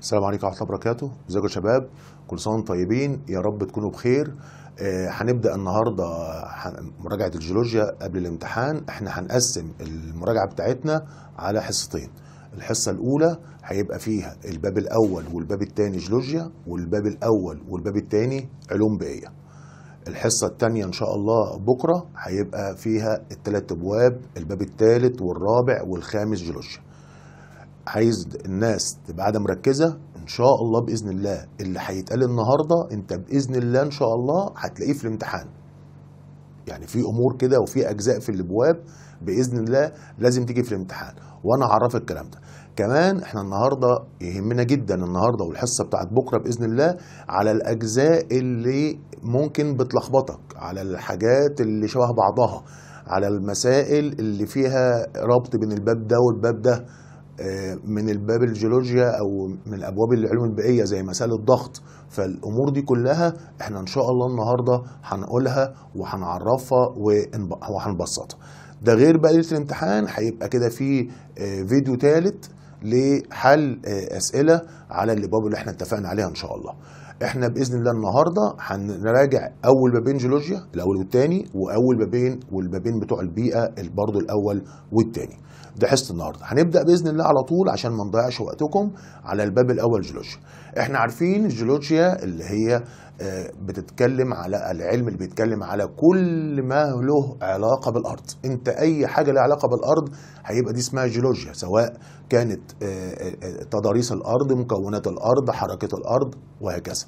السلام عليكم ورحمه الله وبركاته ازيكم يا شباب كل سنه وانتم طيبين يا رب تكونوا بخير آه، هنبدا آه النهارده مراجعه الجيولوجيا قبل الامتحان احنا هنقسم المراجعه بتاعتنا على حصتين الحصه الاولى هيبقى فيها الباب الاول والباب الثاني جيولوجيا والباب الاول والباب الثاني علوم بيئيه الحصه الثانيه ان شاء الله بكره هيبقى فيها الثلاث ابواب الباب الثالث والرابع والخامس جيولوجيا عايز الناس تبقى قاعده مركزه ان شاء الله باذن الله اللي هيتقال النهارده انت باذن الله ان شاء الله هتلاقيه في الامتحان يعني في امور كده وفي اجزاء في الابواب باذن الله لازم تيجي في الامتحان وانا هعرفك الكلام ده كمان احنا النهارده يهمنا جدا النهارده والحصه بتاعت بكره باذن الله على الاجزاء اللي ممكن بتلخبطك على الحاجات اللي شبه بعضها على المسائل اللي فيها ربط بين الباب ده والباب ده آه، من الباب الجيولوجيا او من ابواب العلوم البيئيه زي مسألة الضغط فالامور دي كلها احنا ان شاء الله النهارده هنقولها وهنعرفها وهنبسطها ده غير بقى ليله الامتحان هيبقى كده في آه، فيديو ثالث لحل آه، اسئله على الابواب اللي احنا اتفقنا عليها ان شاء الله احنا باذن الله النهارده هنراجع اول بابين جيولوجيا الاول والثاني واول بابين والبابين بتوع البيئه برضه الاول والثاني دحست النهارده هنبدا باذن الله على طول عشان ما نضيعش وقتكم على الباب الاول جيولوجيا احنا عارفين الجيولوجيا اللي هي آه، بتتكلم على العلم اللي بيتكلم على كل ما له علاقه بالارض انت اي حاجه لها علاقه بالارض هيبقى دي اسمها جيولوجيا سواء كانت آه، آه، تضاريس الارض مكونات الارض حركه الارض وهكذا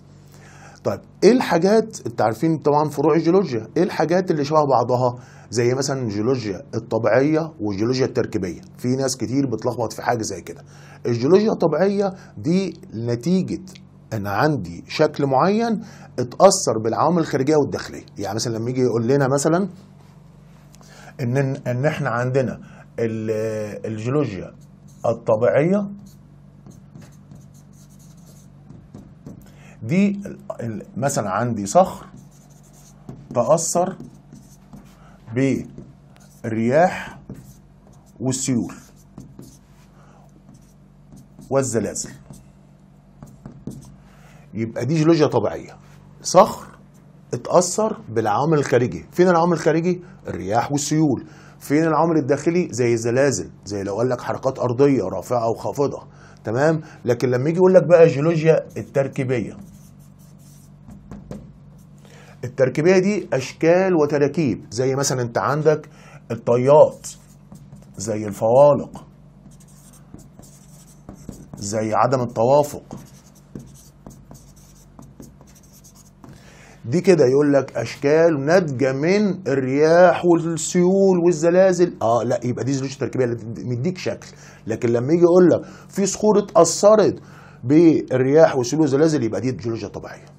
طيب ايه الحاجات انت عارفين طبعا فروع الجيولوجيا ايه الحاجات اللي شبه بعضها زي مثلا الجيولوجيا الطبيعيه والجيولوجيا التركيبيه في ناس كتير بتلخبط في حاجه زي كده الجيولوجيا الطبيعيه دي نتيجه انا عندي شكل معين اتاثر بالعوامل الخارجيه والداخليه يعني مثلا لما يجي يقول لنا مثلا ان ان احنا عندنا الجيولوجيا الطبيعيه دي مثلا عندي صخر تأثر بالرياح والسيول والزلازل يبقى دي جيولوجيا طبيعيه صخر اتأثر بالعوامل الخارجي فين العوامل الخارجي الرياح والسيول فين العامل الداخلي زي الزلازل زي لو قال لك حركات ارضيه رافعه وخافضه تمام لكن لما يجي يقول لك بقى جيولوجيا التركيبيه التركيبيه دي اشكال وتراكيب زي مثلا انت عندك الطيات زي الفوالق زي عدم التوافق دي كده يقول لك اشكال ناتجه من الرياح والسيول والزلازل اه لا يبقى دي زلوش تركيبيه اللي مديك شكل لكن لما يجي يقول لك في صخور اتاثرت بالرياح والسيول والزلازل يبقى دي جيولوجيا طبيعيه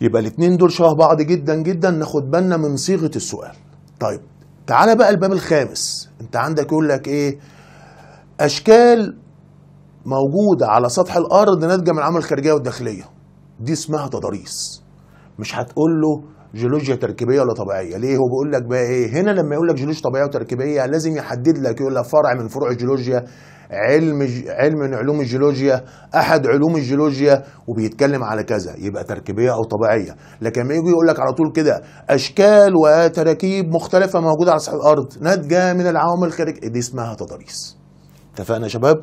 يبقى الاثنين دول شبه بعض جدا جدا ناخد بالنا من صيغه السؤال طيب تعالى بقى الباب الخامس انت عندك يقول لك ايه اشكال موجوده على سطح الارض ناتجه من العمل الخارجيه والداخليه دي اسمها تضاريس مش هتقول له جيولوجيا تركيبيه ولا طبيعيه ليه هو بيقول لك بقى ايه هنا لما يقول لك جيولوجيا طبيعيه وتركيبيه لازم يحدد لك يقول لك فرع من فروع الجيولوجيا علم ج... علم من علوم الجيولوجيا احد علوم الجيولوجيا وبيتكلم على كذا يبقى تركيبيه او طبيعيه لكن لما يجي يقول لك على طول كده اشكال وتراكيب مختلفه موجوده على سطح الارض ناتجه من العوامل الخارجيه دي اسمها تضاريس اتفقنا يا شباب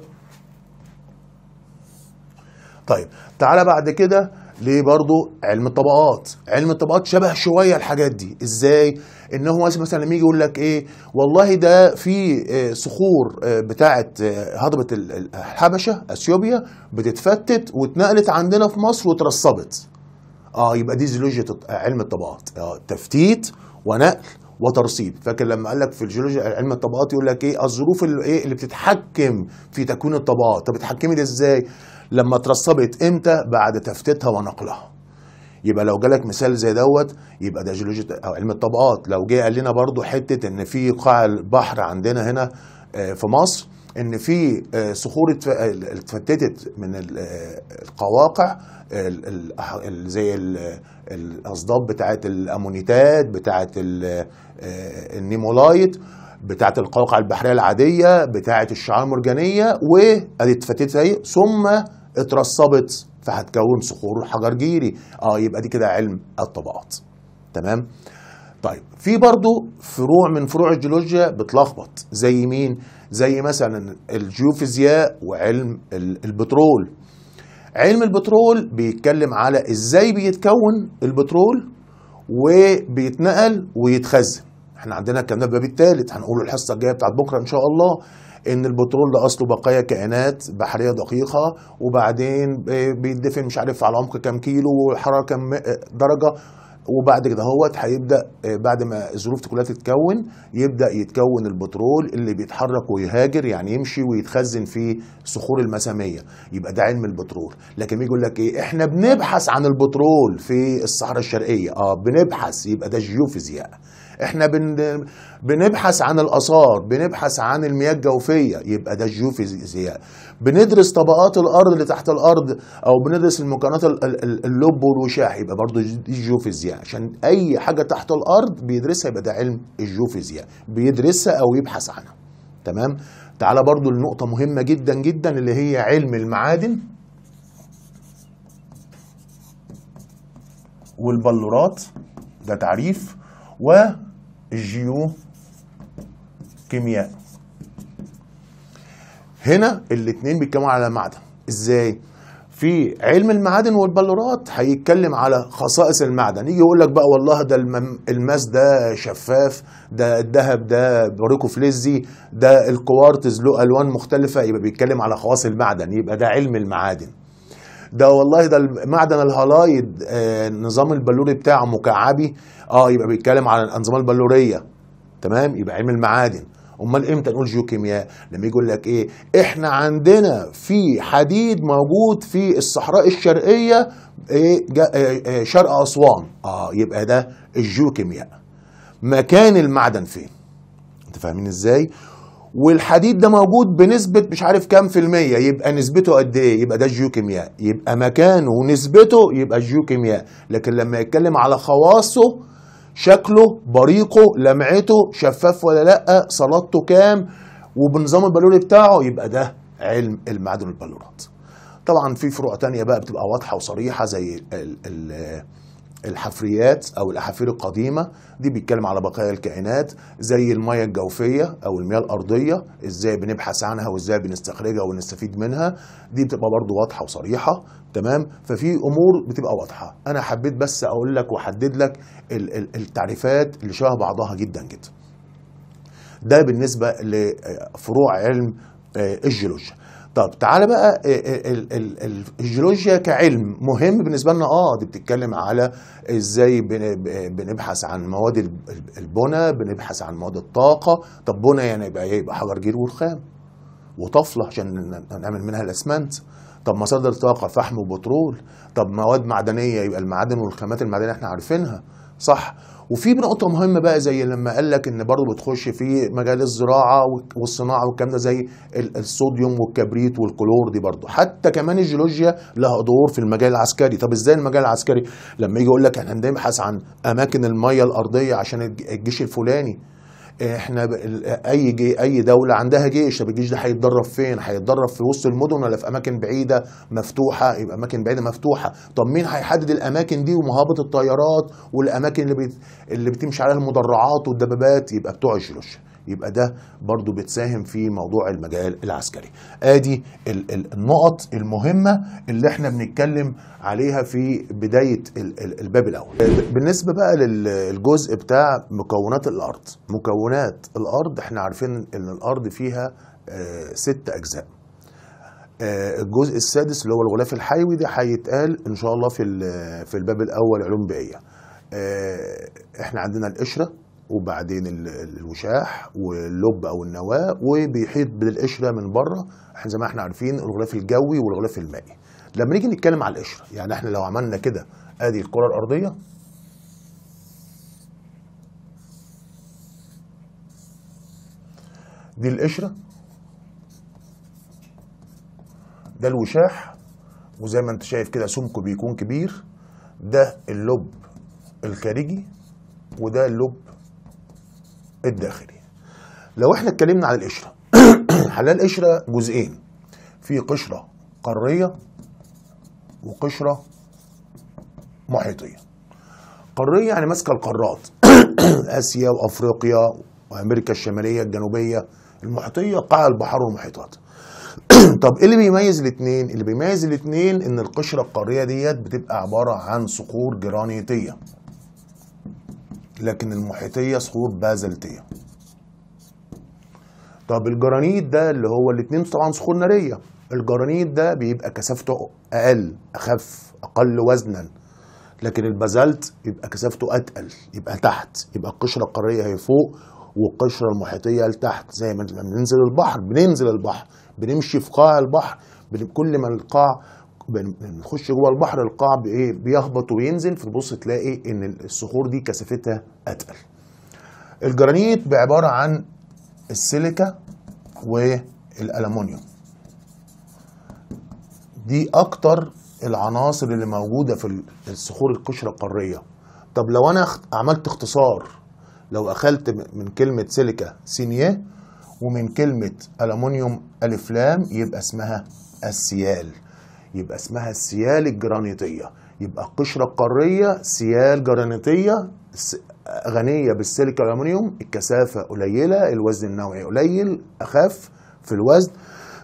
طيب تعالى بعد كده ليه برضو علم الطبقات علم الطبقات شبه شويه الحاجات دي ازاي ان هو مثلا لما يجي يقول لك ايه والله ده في آه، صخور آه، بتاعه آه، هضبه الحبشه اثيوبيا بتتفتت واتنقلت عندنا في مصر وترصبت اه يبقى دي جيولوجيا علم الطبقات آه تفتيت ونقل وترصيب فاكر لما قال لك في الجيولوجيا علم الطبقات يقول لك ايه الظروف اللي, إيه اللي بتتحكم في تكوين الطبقات طب بتحكمي ده ازاي لما اترسبت امتى بعد تفتيتها ونقلها يبقى لو جالك مثال زي دوت يبقى ده جيولوجيا او علم الطبقات لو جه قال لنا برضو حته ان في قاع البحر عندنا هنا آه، في مصر ان في آه، صخور اتفتتت من آه، القواقع زي الاصداب بتاعه الامونيتات بتاعه النيمولايت بتاعه القواقع البحريه العاديه بتاعه الشعاع المرجانيه وادي اتفتتت ثم اترسبت فهتكون صخور وحجر جيري اه يبقى دي كده علم الطبقات تمام طيب في برضو فروع من فروع الجيولوجيا بتلخبط زي مين زي مثلا الجيوفيزياء وعلم البترول علم البترول بيتكلم على ازاي بيتكون البترول وبيتنقل ويتخزن احنا عندنا الكلام ده الباب الثالث هنقوله الحصه الجايه بتاعت بكره ان شاء الله ان البترول ده اصله بقايا كائنات بحريه دقيقه وبعدين بيدفن مش عارف على عمق كام كيلو والحراره كام درجه وبعد كده هوت هيبدا آه، بعد ما الظروف كلها تتكون يبدا يتكون البترول اللي بيتحرك ويهاجر يعني يمشي ويتخزن في صخور المساميه يبقى ده علم البترول لكن بيجي يقول لك ايه احنا بنبحث عن البترول في الصحراء الشرقيه اه بنبحث يبقى ده جيوفيزياء احنا بن بنبحث عن الاثار بنبحث عن المياه الجوفيه يبقى ده الجيوفيزياء زياء بندرس طبقات الارض اللي تحت الارض او بندرس المكونات اللب والوشاح يبقى برضه دي الجيوفيزياء عشان اي حاجه تحت الارض بيدرسها يبقى ده علم الجيوفيزياء بيدرسها او يبحث عنها تمام تعالى برضه لنقطه مهمه جدا جدا اللي هي علم المعادن والبلورات ده تعريف و جيو كيمياء هنا الاثنين بيتكلموا على المعدن ازاي في علم المعادن والبلورات هيتكلم على خصائص المعدن يجي يقول لك بقى والله ده الماس ده شفاف ده الذهب ده بريكو فليزي ده الكوارتز له الوان مختلفه يبقى بيتكلم على خواص المعدن يبقى ده علم المعادن ده والله ده معدن الهلايد آه، نظام النظام البلوري بتاعه مكعبي اه يبقى بيتكلم على الانظمه البلوريه تمام يبقى علم المعادن امال امتى نقول جيوكيمياء لما يقول لك ايه احنا عندنا في حديد موجود في الصحراء الشرقيه إيه آه، آه، شرق اسوان اه يبقى ده الجيوكيمياء مكان المعدن فين انت فاهمين ازاي والحديد ده موجود بنسبه مش عارف كام في الميه يبقى نسبته قد ايه يبقى ده جيوكيمياء يبقى مكانه ونسبته يبقى جيوكيمياء لكن لما يتكلم على خواصه شكله بريقه لمعته شفاف ولا لا صلادته كام وبنظام البالوري بتاعه يبقى ده علم المعادن البالورات طبعا في فروع تانية بقى بتبقى واضحه وصريحه زي ال ال الحفريات او الاحافير القديمه دي بيتكلم على بقايا الكائنات زي الميه الجوفيه او المياه الارضيه ازاي بنبحث عنها وازاي بنستخرجها ونستفيد منها دي بتبقى برضو واضحه وصريحه تمام ففي امور بتبقى واضحه انا حبيت بس اقول لك واحدد لك التعريفات اللي شبه بعضها جدا جدا ده بالنسبه لفروع علم آه، الجيولوجيا طب تعالى بقى آه، آه، الجيولوجيا كعلم مهم بالنسبه لنا اه دي بتتكلم على ازاي بنبحث عن مواد البنى بنبحث عن مواد الطاقه طب بنى يعني يبقى ايه يبقى حجر جير ورخام وطفله عشان نعمل منها الاسمنت طب مصادر طاقه فحم وبترول طب مواد معدنيه يبقى المعادن والخامات المعدنيه احنا عارفينها صح وفي نقطه مهمه بقى زي لما قال لك ان برضه بتخش في مجال الزراعه والصناعه والكلام ده زي الصوديوم والكبريت والكلور دي برضه حتى كمان الجيولوجيا لها دور في المجال العسكري طب ازاي المجال العسكري لما يجي يقول لك احنا هنبحث عن اماكن الميه الارضيه عشان الجيش الفلاني احنا اي جي اي دوله عندها جيش طب الجيش ده هيتدرب فين؟ هيتدرب في وسط المدن ولا في اماكن بعيده مفتوحه؟ يبقى اماكن بعيده مفتوحه، طب مين هيحدد الاماكن دي ومهابط الطيارات والاماكن اللي بت... اللي بتمشي عليها المدرعات والدبابات؟ يبقى بتوع الجيوش. يبقى ده برضو بتساهم في موضوع المجال العسكري ادي النقط المهمة اللي احنا بنتكلم عليها في بداية الباب الاول بالنسبة بقى للجزء بتاع مكونات الارض مكونات الارض احنا عارفين ان الارض فيها آه، ست اجزاء آه، الجزء السادس اللي هو الغلاف الحيوي ده هيتقال ان شاء الله في في الباب الاول علوم بيئيه آه، احنا عندنا القشره وبعدين الوشاح واللب او النواه وبيحيط بالقشره من بره زي ما احنا عارفين الغلاف الجوي والغلاف المائي لما نيجي نتكلم على القشره يعني احنا لو عملنا كده ادي الكره الارضيه دي القشره ده الوشاح وزي ما انت شايف كده سمكه بيكون كبير ده اللب الخارجي وده اللب الداخلي لو احنا اتكلمنا عن القشره حلال القشره جزئين في قشره قاريه وقشره محيطيه قاريه يعني ماسكه القارات اسيا وافريقيا وامريكا الشماليه الجنوبيه المحيطيه قاع البحار والمحيطات طب ايه اللي بيميز الاثنين اللي بيميز الاثنين ان القشره القاريه ديت بتبقى عباره عن صخور جرانيتيه لكن المحيطية صخور بازلتية طب الجرانيت ده اللي هو الاثنين طبعا صخور نارية الجرانيت ده بيبقى كثافته أقل أخف أقل وزنا لكن البازلت يبقى كثافته أتقل يبقى تحت يبقى القشرة القارية هي فوق والقشرة المحيطية لتحت زي ما بننزل البحر بننزل البحر بنمشي في قاع البحر كل ما القاع بنخش جوه البحر القاع إيه، بيهبط وينزل فتبص تلاقي ان الصخور دي كثافتها اتقل الجرانيت بعباره عن السيليكا والالومنيوم دي اكتر العناصر اللي موجوده في الصخور القشره القاريه طب لو انا عملت اختصار لو اخلت من كلمه سيليكا سينيه ومن كلمه الومنيوم الفلام لام يبقى اسمها السيال يبقى اسمها السيال الجرانيتيه يبقى القشرة القارية سيال جرانيتيه غنية بالسيليكا والألمنيوم الكثافة قليلة الوزن النوعي قليل أخف في الوزن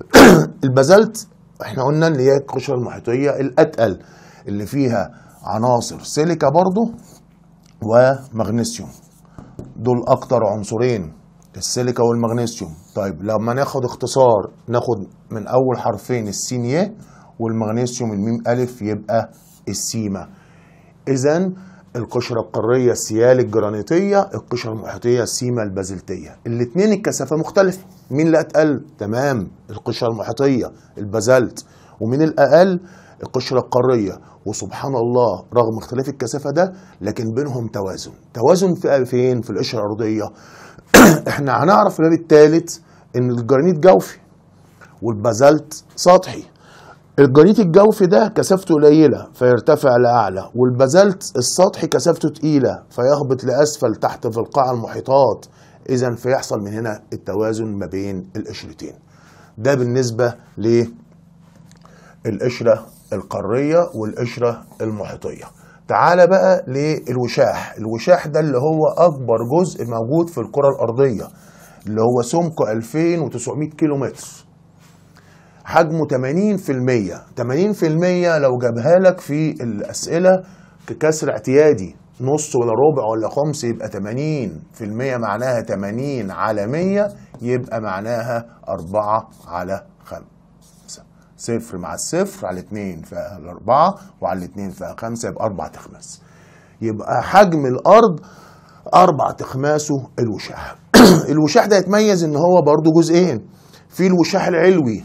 البازلت احنا قلنا ان هي القشرة المحيطية الأتقل اللي فيها عناصر سيليكا برضه ومغنيسيوم دول أكتر عنصرين السيليكا والمغنيسيوم طيب لما ناخد اختصار ناخد من أول حرفين السين ي والمغنيسيوم الميم ألف يبقى السيما إذا القشرة القارية السيال الجرانيتية القشرة المحيطية السيما البازلتية الاثنين الكثافة مختلفة مين اللي أتقل؟ تمام القشرة المحيطية البازلت ومين الأقل؟ القشرة القارية وسبحان الله رغم اختلاف الكثافة ده لكن بينهم توازن توازن في فين؟ في القشرة الأرضية احنا هنعرف الباب الثالث ان الجرانيت جوفي والبازلت سطحي الجريت الجوفي ده كثافته قليله فيرتفع لاعلى والبازلت السطحي كثافته تقيله فيهبط لاسفل تحت في القاع المحيطات اذا فيحصل من هنا التوازن ما بين القشرتين ده بالنسبه للقشره القاريه والقشره المحيطيه تعالى بقى للوشاح الوشاح ده اللي هو اكبر جزء موجود في الكره الارضيه اللي هو سمكه 2900 كيلومتر حجمه 80% 80% لو جابها لك في الأسئلة ككسر اعتيادي نص ولا ربع ولا خمس يبقى 80% معناها 80 على 100 يبقى معناها 4 على 5 صفر مع الصفر على 2 فيها 4 وعلى 2 فيها 5 يبقى 4 تخماس يبقى حجم الأرض 4 تخماسه الوشاح الوشاح ده يتميز ان هو برضو جزئين في الوشاح العلوي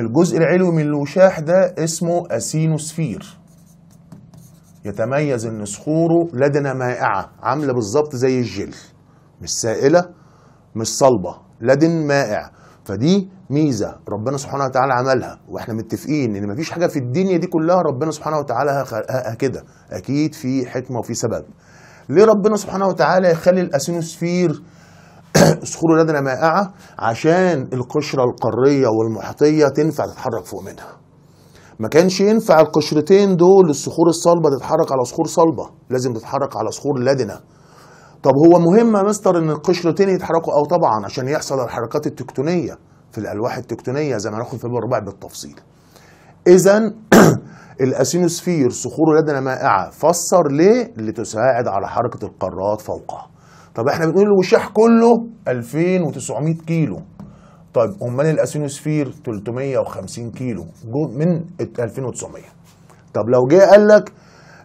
الجزء العلوي من الوشاح ده اسمه اسينوسفير يتميز ان صخوره لدنه مائعه عامله بالظبط زي الجل مش سائله مش صلبه لدن مائع فدي ميزه ربنا سبحانه وتعالى عملها واحنا متفقين ان مفيش حاجه في الدنيا دي كلها ربنا سبحانه وتعالى خلقها كده اكيد في حكمه وفي سبب ليه ربنا سبحانه وتعالى يخلي الاسينوسفير صخور لدنا مائعة عشان القشرة القارية والمحيطية تنفع تتحرك فوق منها ما كانش ينفع القشرتين دول الصخور الصلبة تتحرك على صخور صلبة لازم تتحرك على صخور لدنة طب هو مهم يا مستر ان القشرتين يتحركوا اه طبعا عشان يحصل الحركات التكتونية في الألواح التكتونية زي ما ناخد في الربع بالتفصيل إذا الأسينوسفير صخور لدنة مائعة فسر ليه؟ لتساعد على حركة القارات فوقها طب احنا بنقول الوشاح كله 2900 كيلو طيب امال الاسينوسفير 350 كيلو من 2900 طب لو جه قال لك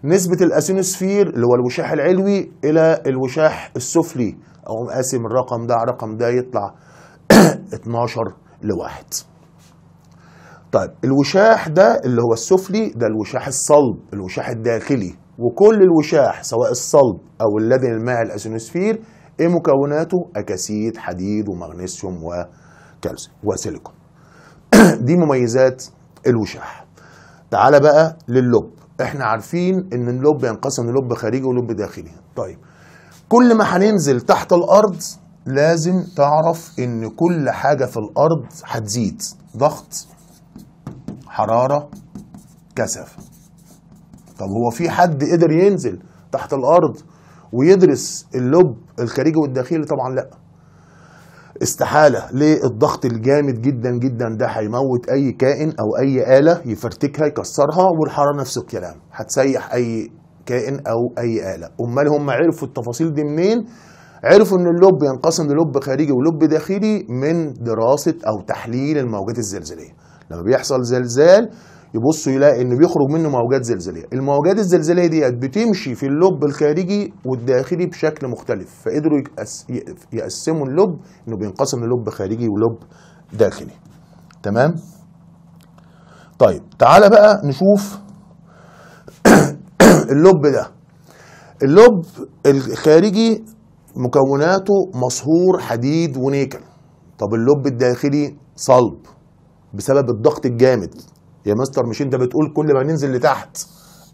نسبة الاسينوسفير اللي هو الوشاح العلوي الى الوشاح السفلي اقوم قاسم الرقم ده على الرقم ده يطلع 12 لواحد طيب الوشاح ده اللي هو السفلي ده الوشاح الصلب الوشاح الداخلي وكل الوشاح سواء الصلب أو اللبن المائع الأسينوسفير إيه مكوناته؟ أكاسيد حديد ومغنيسيوم وكالسيوم وسيليكون دي مميزات الوشاح تعال بقى لللب احنا عارفين ان اللب ينقسم للب خارجي ولب داخلي طيب كل ما هننزل تحت الارض لازم تعرف ان كل حاجة في الارض هتزيد ضغط حرارة كثافة طب هو في حد قدر ينزل تحت الارض ويدرس اللب الخارجي والداخلي طبعا لا استحاله ليه الضغط الجامد جدا جدا ده هيموت اي كائن او اي اله يفرتكها يكسرها والحراره نفس الكلام هتسيح اي كائن او اي اله امال هم عرفوا التفاصيل دي منين عرفوا ان اللب ينقسم للب خارجي ولب داخلي من دراسه او تحليل الموجات الزلزاليه لما بيحصل زلزال يبص يلاقي ان بيخرج منه موجات زلزاليه الموجات الزلزاليه ديت بتمشي في اللب الخارجي والداخلي بشكل مختلف فقدروا يقسموا اللب انه بينقسم للب خارجي ولب داخلي تمام طيب تعالى بقى نشوف اللب ده اللب الخارجي مكوناته مصهور حديد ونيكل طب اللب الداخلي صلب بسبب الضغط الجامد يا مستر مش انت بتقول كل ما ننزل لتحت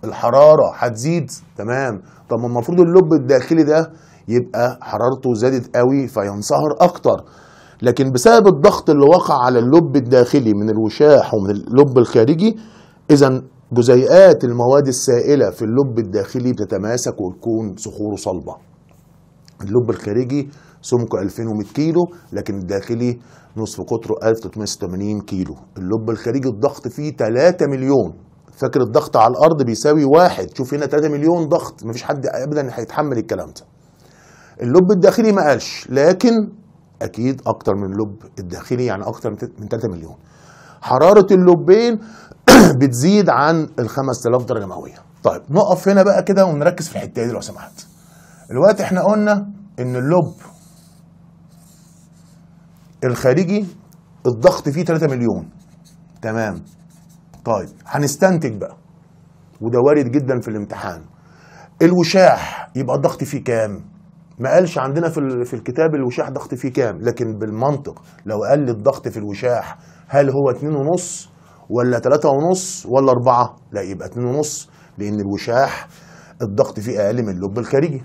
الحراره هتزيد تمام طب ما المفروض اللب الداخلي ده يبقى حرارته زادت قوي فينصهر اكتر لكن بسبب الضغط اللي وقع على اللب الداخلي من الوشاح ومن اللب الخارجي اذا جزيئات المواد السائله في اللب الداخلي بتتماسك وتكون صخوره صلبه اللب الخارجي سمكه 2100 كيلو لكن الداخلي نصف قطره 1380 كيلو اللب الخارجي الضغط فيه 3 مليون فاكر الضغط على الارض بيساوي واحد شوف هنا 3 مليون ضغط مفيش حد ابدا هيتحمل الكلام ده اللب الداخلي ما قالش لكن اكيد اكتر من اللب الداخلي يعني اكتر من 3 مليون حراره اللبين بتزيد عن ال 5000 درجه مئويه طيب نقف هنا بقى كده ونركز في الحته دي لو سمحت الوقت احنا قلنا ان اللب الخارجي الضغط فيه 3 مليون تمام طيب هنستنتج بقى وده وارد جدا في الامتحان الوشاح يبقى الضغط فيه كام ما قالش عندنا في في الكتاب الوشاح ضغط فيه كام لكن بالمنطق لو قال الضغط في الوشاح هل هو 2.5 ولا 3.5 ولا 4 لا يبقى 2.5 لان الوشاح الضغط فيه اقل من اللب الخارجي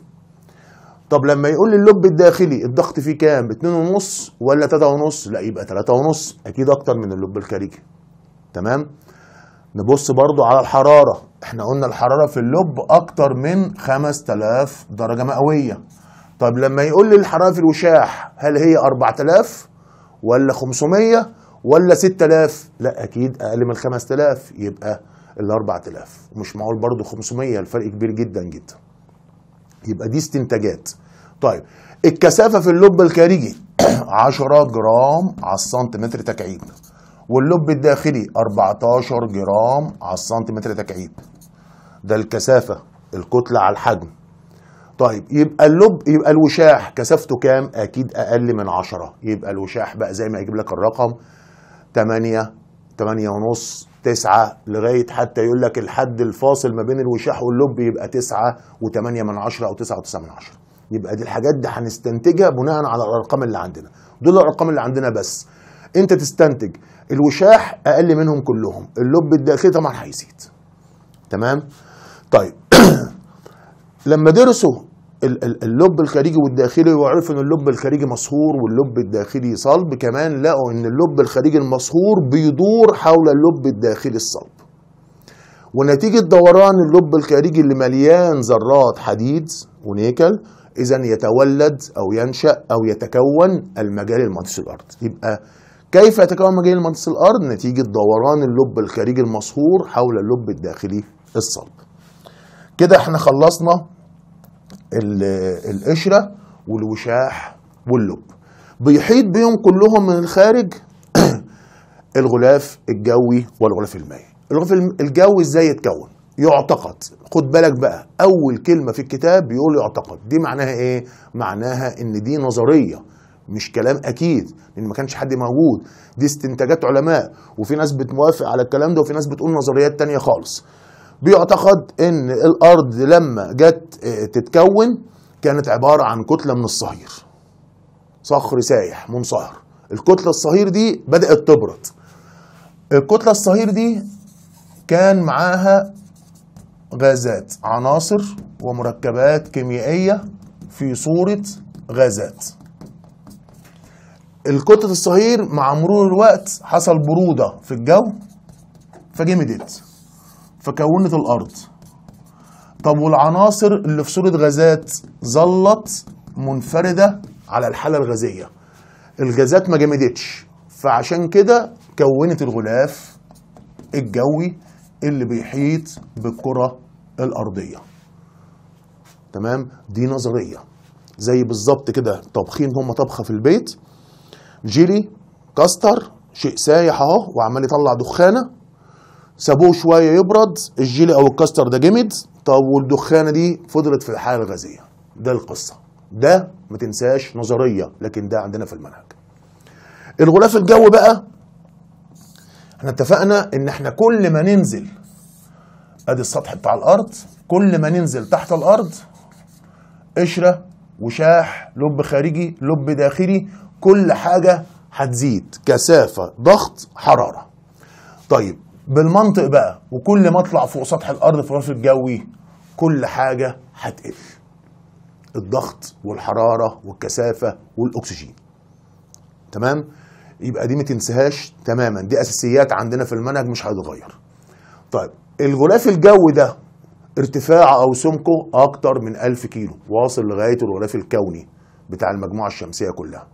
طب لما يقول لي اللب الداخلي الضغط فيه كام 2.5 ولا 3.5 لا يبقى 3.5 اكيد اكتر من اللب الخارجي تمام نبص برضو على الحرارة احنا قلنا الحرارة في اللب اكتر من 5000 درجة مئوية طب لما يقول لي الحرارة في الوشاح هل هي 4000 ولا 500 ولا 6000 لا اكيد اقل من 5000 يبقى ال 4000 مش معقول برضو 500 الفرق كبير جدا جدا يبقى دي استنتاجات طيب الكثافه في اللب الخارجي 10 جرام على السنتيمتر تكعيب واللب الداخلي 14 جرام على السنتيمتر تكعيب ده الكثافه الكتله على الحجم طيب يبقى اللب يبقى الوشاح كثافته كام اكيد اقل من 10 يبقى الوشاح بقى زي ما يجيب لك الرقم 8 8 ونص تسعة لغاية حتى يقول لك الحد الفاصل ما بين الوشاح واللب يبقى تسعة وتمانية من عشرة أو تسعة وتسعة من عشرة يبقى دي الحاجات دي هنستنتجها بناء على الأرقام اللي عندنا دول الأرقام اللي عندنا بس أنت تستنتج الوشاح أقل منهم كلهم اللب الداخلي طبعا هيزيد تمام طيب لما درسوا اللب الخارجي والداخلي وعرف ان اللب الخارجي مصهور واللب الداخلي صلب كمان لقوا ان اللب الخارجي المصهور بيدور حول اللب الداخلي الصلب ونتيجة دوران اللب الخارجي اللي مليان ذرات حديد ونيكل إذا يتولد أو ينشأ أو يتكون المجال المغناطيسي الأرض يبقى كيف يتكون مجال مغناطيس الأرض نتيجة دوران اللب الخارجي المصهور حول اللب الداخلي الصلب كده احنا خلصنا القشره والوشاح واللب بيحيط بيهم كلهم من الخارج الغلاف الجوي والغلاف المائي الغلاف الجوي ازاي يتكون يعتقد خد بالك بقى اول كلمه في الكتاب بيقول يعتقد دي معناها ايه معناها ان دي نظريه مش كلام اكيد لان ما كانش حد موجود دي استنتاجات علماء وفي ناس بتوافق على الكلام ده وفي ناس بتقول نظريات تانية خالص بيعتقد ان الارض لما جت آه، تتكون كانت عباره عن كتله من الصهير صخر سايح منصهر الكتله الصهير دي بدات تبرد الكتله الصهير دي كان معاها غازات عناصر ومركبات كيميائيه في صوره غازات الكتله الصهير مع مرور الوقت حصل بروده في الجو فجمدت فكونت الارض طب والعناصر اللي في صوره غازات ظلت منفرده على الحاله الغازيه الغازات ما جمدتش فعشان كده كونت الغلاف الجوي اللي بيحيط بالكره الارضيه تمام دي نظريه زي بالظبط كده طابخين هم طبخه في البيت جيلي كاستر شيء سايح اهو وعمال يطلع دخانه سابوه شويه يبرد الجيلي او الكاستر ده جمد طب والدخانه دي فضلت في الحاله الغازيه ده القصه ده ما تنساش نظريه لكن ده عندنا في المنهج الغلاف الجوي بقى احنا اتفقنا ان احنا كل ما ننزل ادي السطح بتاع الارض كل ما ننزل تحت الارض قشره وشاح لب خارجي لب داخلي كل حاجه هتزيد كثافه ضغط حراره طيب بالمنطق بقى وكل ما اطلع فوق سطح الارض في الغلاف الجوي كل حاجه هتقل الضغط والحراره والكثافه والاكسجين تمام يبقى دي ما تنسهاش تماما دي اساسيات عندنا في المنهج مش هتتغير طيب الغلاف الجوي ده ارتفاع او سمكه اكتر من 1000 كيلو واصل لغايه الغلاف الكوني بتاع المجموعه الشمسيه كلها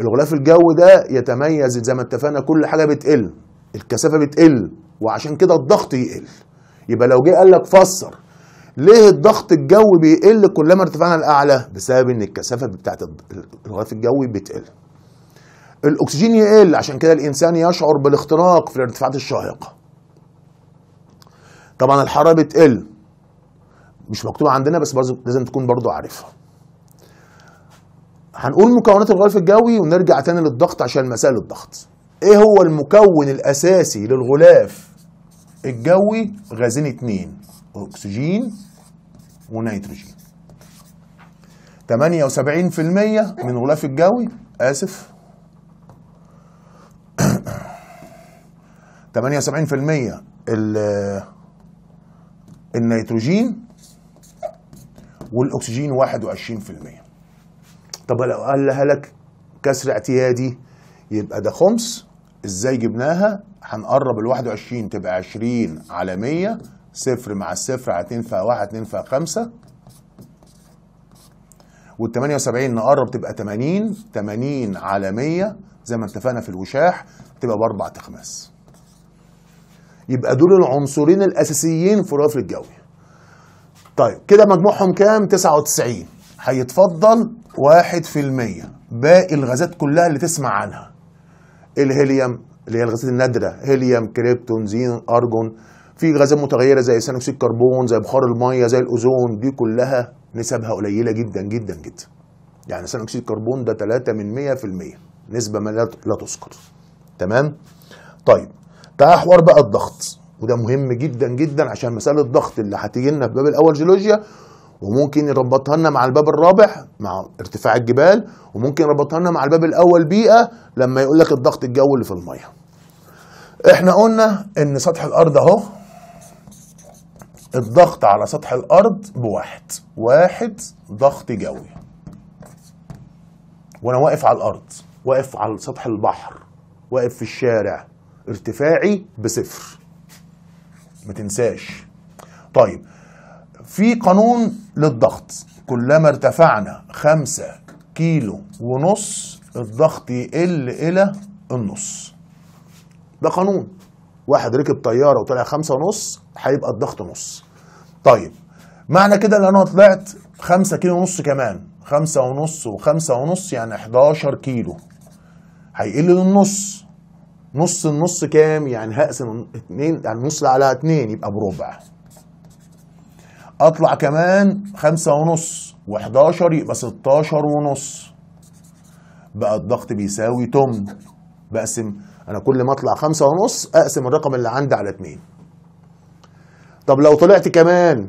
الغلاف الجوي ده يتميز زي ما اتفقنا كل حاجه بتقل الكثافه بتقل وعشان كده الضغط يقل يبقى لو جه قال لك فسر ليه الضغط الجوي بيقل كلما ارتفعنا لاعلى بسبب ان الكثافه بتاعت الغلاف الجوي بتقل الاكسجين يقل عشان كده الانسان يشعر بالاختراق في الارتفاعات الشاهقه طبعا الحراره بتقل مش مكتوبه عندنا بس لازم تكون برضو عارفها هنقول مكونات الغلاف الجوي ونرجع تاني للضغط عشان مسائل الضغط ايه هو المكون الاساسي للغلاف الجوي غازين اتنين اكسجين ونيتروجين 78% من الغلاف الجوي اسف 78% النيتروجين والاكسجين 21% طب لو قالها لك كسر اعتيادي يبقى ده خمس ازاي جبناها هنقرب ال 21 تبقى 20 على 100 صفر مع الصفر على 2 فيها 1 2 فيها 5 وال 78 نقرب تبقى 80 80 على 100 زي ما اتفقنا في الوشاح تبقى باربع تخماس يبقى دول العنصرين الاساسيين في الوافر الجوي طيب كده مجموعهم كام 99 هيتفضل 1% باقي الغازات كلها اللي تسمع عنها الهيليوم اللي هي الغازات النادره هيليوم كريبتون زين ارجون في غازات متغيره زي ثاني اكسيد الكربون زي بخار الميه زي الاوزون دي كلها نسبها قليله جدا جدا جدا يعني ثاني اكسيد الكربون ده 3 من 100% نسبه ما لا تذكر تمام طيب تعال حوار بقى الضغط وده مهم جدا جدا عشان مساله الضغط اللي هتيجي لنا في باب الاول جيولوجيا وممكن يربطها لنا مع الباب الرابع مع ارتفاع الجبال وممكن يربطها لنا مع الباب الاول بيئه لما يقول لك الضغط الجوي اللي في الميه احنا قلنا ان سطح الارض اهو الضغط على سطح الارض بواحد واحد ضغط جوي وانا واقف على الارض واقف على سطح البحر واقف في الشارع ارتفاعي بصفر ما تنساش طيب في قانون للضغط كلما ارتفعنا خمسة كيلو ونص الضغط يقل إلى النص ده قانون واحد ركب طيارة وطلع خمسة ونص هيبقى الضغط نص طيب معنى كده ان انا طلعت خمسة كيلو ونص كمان خمسة ونص وخمسة ونص يعني 11 كيلو هيقل للنص نص النص كام يعني هقسم اتنين يعني نص على اتنين يبقى بربع اطلع كمان خمسة ونص و11 يبقى 16 ونص بقى الضغط بيساوي تمن بقسم انا كل ما اطلع خمسة ونص اقسم الرقم اللي عندي على اتنين طب لو طلعت كمان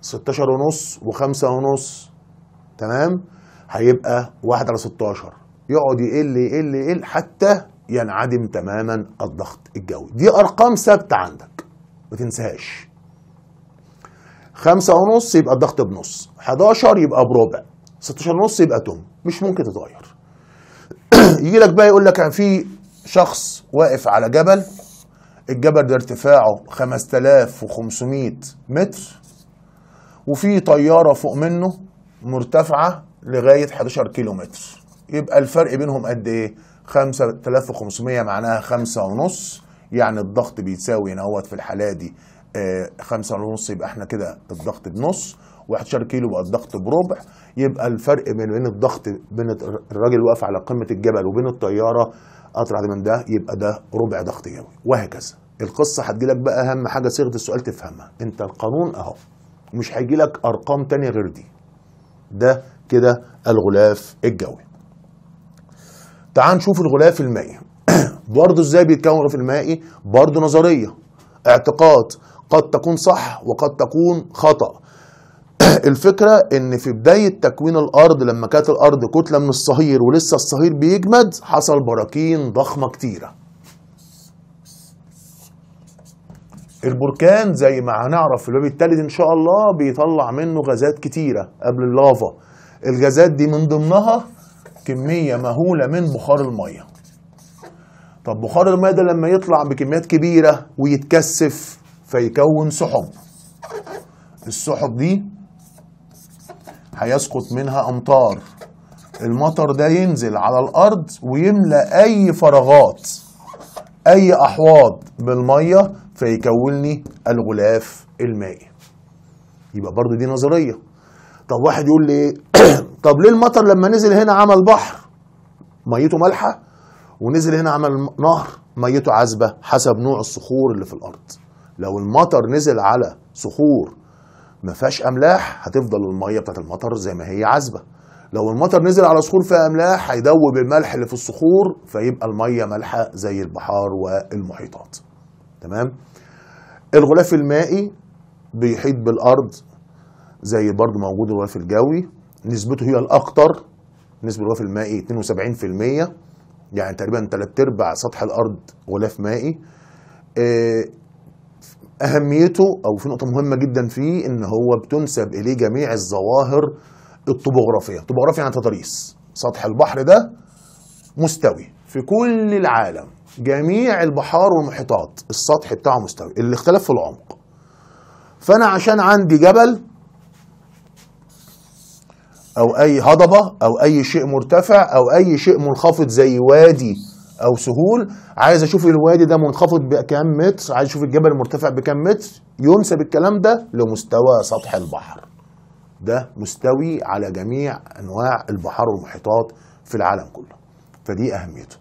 16 ونص و5 ونص تمام هيبقى واحد على 16 يقعد يقل يقل يقل حتى ينعدم تماما الضغط الجوي دي ارقام ثابته عندك ما تنساهاش خمسة ونص يبقى الضغط بنص 11 يبقى بربع 16 ونص يبقى تم مش ممكن تتغير يجي لك بقى يقول لك كان يعني في شخص واقف على جبل الجبل ده ارتفاعه 5500 متر وفي طيارة فوق منه مرتفعة لغاية 11 كيلو متر يبقى الفرق بينهم قد ايه 5500 معناها 5 ونص يعني الضغط بيتساوي هنا اهوت في الحالة دي آه، خمسة ونص يبقى احنا كده الضغط بنص واحد 11 كيلو بقى الضغط بربع يبقى الفرق بين بين الضغط بين الراجل واقف على قمه الجبل وبين الطياره قطر من ده يبقى ده ربع ضغط جوي وهكذا القصه هتجيلك بقى اهم حاجه صيغه السؤال تفهمها انت القانون اهو مش هيجيلك ارقام تانية غير دي ده كده الغلاف الجوي تعال نشوف الغلاف المائي برضه ازاي بيتكون الغلاف المائي برضه نظريه اعتقاد قد تكون صح وقد تكون خطأ الفكرة ان في بداية تكوين الارض لما كانت الارض كتلة من الصهير ولسه الصهير بيجمد حصل براكين ضخمة كتيرة البركان زي ما هنعرف في الباب التالت ان شاء الله بيطلع منه غازات كتيرة قبل اللافا الغازات دي من ضمنها كمية مهولة من بخار المية طب بخار المية ده لما يطلع بكميات كبيرة ويتكثف فيكون سحب السحب دي هيسقط منها امطار المطر ده ينزل على الارض ويملا اي فراغات اي احواض بالميه فيكون لي الغلاف المائي يبقى برضو دي نظريه طب واحد يقول لي طب ليه المطر لما نزل هنا عمل بحر ميته مالحه ونزل هنا عمل نهر ميته عذبه حسب نوع الصخور اللي في الارض لو المطر نزل على صخور ما فيهاش املاح هتفضل الميه بتاعت المطر زي ما هي عذبه لو المطر نزل على صخور فيها املاح هيدوب الملح اللي في الصخور فيبقى الميه مالحه زي البحار والمحيطات تمام الغلاف المائي بيحيط بالارض زي برضو موجود الغلاف الجوي نسبته هي الاكتر نسبه الغلاف المائي 72% يعني تقريبا ثلاث ارباع سطح الارض غلاف مائي آه، اهميته او في نقطه مهمه جدا فيه ان هو بتنسب اليه جميع الظواهر الطبوغرافيه الطبوغرافيا يعني تضاريس سطح البحر ده مستوي في كل العالم جميع البحار والمحيطات السطح بتاعه مستوي اللي اختلف في العمق فانا عشان عندي جبل او اي هضبه او اي شيء مرتفع او اي شيء منخفض زي وادي او سهول عايز اشوف الوادي ده منخفض بكام متر عايز اشوف الجبل مرتفع بكام متر ينسب الكلام ده لمستوى سطح البحر ده مستوي على جميع انواع البحار والمحيطات في العالم كله فدي اهميته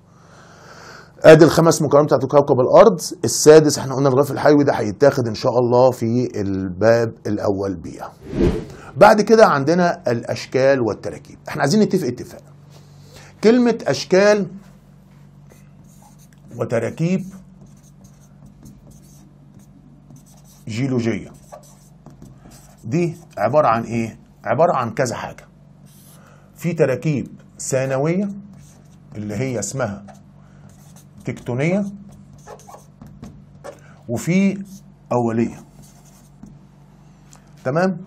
ادي الخمس مكونات بتاعت كوكب الارض السادس احنا قلنا الغلاف الحيوي ده هيتاخد ان شاء الله في الباب الاول بيها بعد كده عندنا الاشكال والتراكيب احنا عايزين نتفق اتفاق كلمه اشكال وتراكيب جيولوجية دي عبارة عن ايه؟ عبارة عن كذا حاجة في تراكيب ثانوية اللي هي اسمها تكتونية وفي أولية تمام؟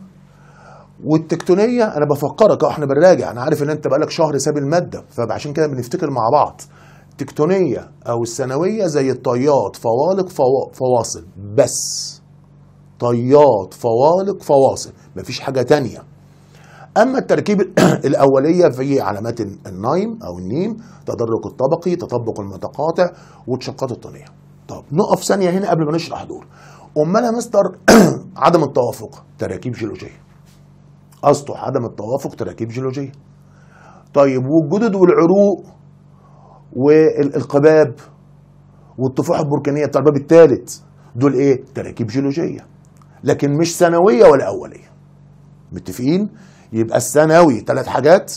والتكتونية أنا بفكرك أه، احنا بنراجع أنا عارف إن أنت بقالك شهر ساب المادة فعشان كده بنفتكر مع بعض التكتونية أو السنوية زي الطيات فوالق فو... فواصل بس طيات فوالق فواصل مفيش حاجة تانية أما التركيب الأولية في علامات النايم أو النيم تدرج الطبقي تطبق المتقاطع وتشقات الطينية طب نقف ثانية هنا قبل ما نشرح دول أمال يا مستر عدم التوافق تراكيب جيولوجية أسطح عدم التوافق تراكيب جيولوجية طيب والجدد والعروق والقباب والطفوح البركانيه بتاع الباب الثالث دول ايه تراكيب جيولوجيه لكن مش ثانويه ولا اوليه متفقين يبقى الثانوي ثلاث حاجات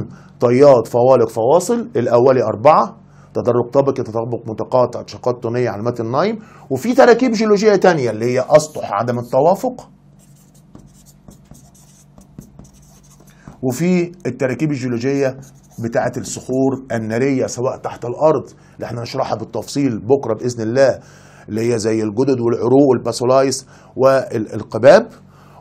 طيات فوالق فواصل الاولي اربعه تدرج طبقي تطابق متقاطع شقات طينيه علامات النايم وفي تراكيب جيولوجيه تانية اللي هي اسطح عدم التوافق وفي التراكيب الجيولوجيه بتاعه الصخور الناريه سواء تحت الارض اللي احنا هنشرحها بالتفصيل بكره باذن الله اللي هي زي الجدد والعروق والباسولايس والقباب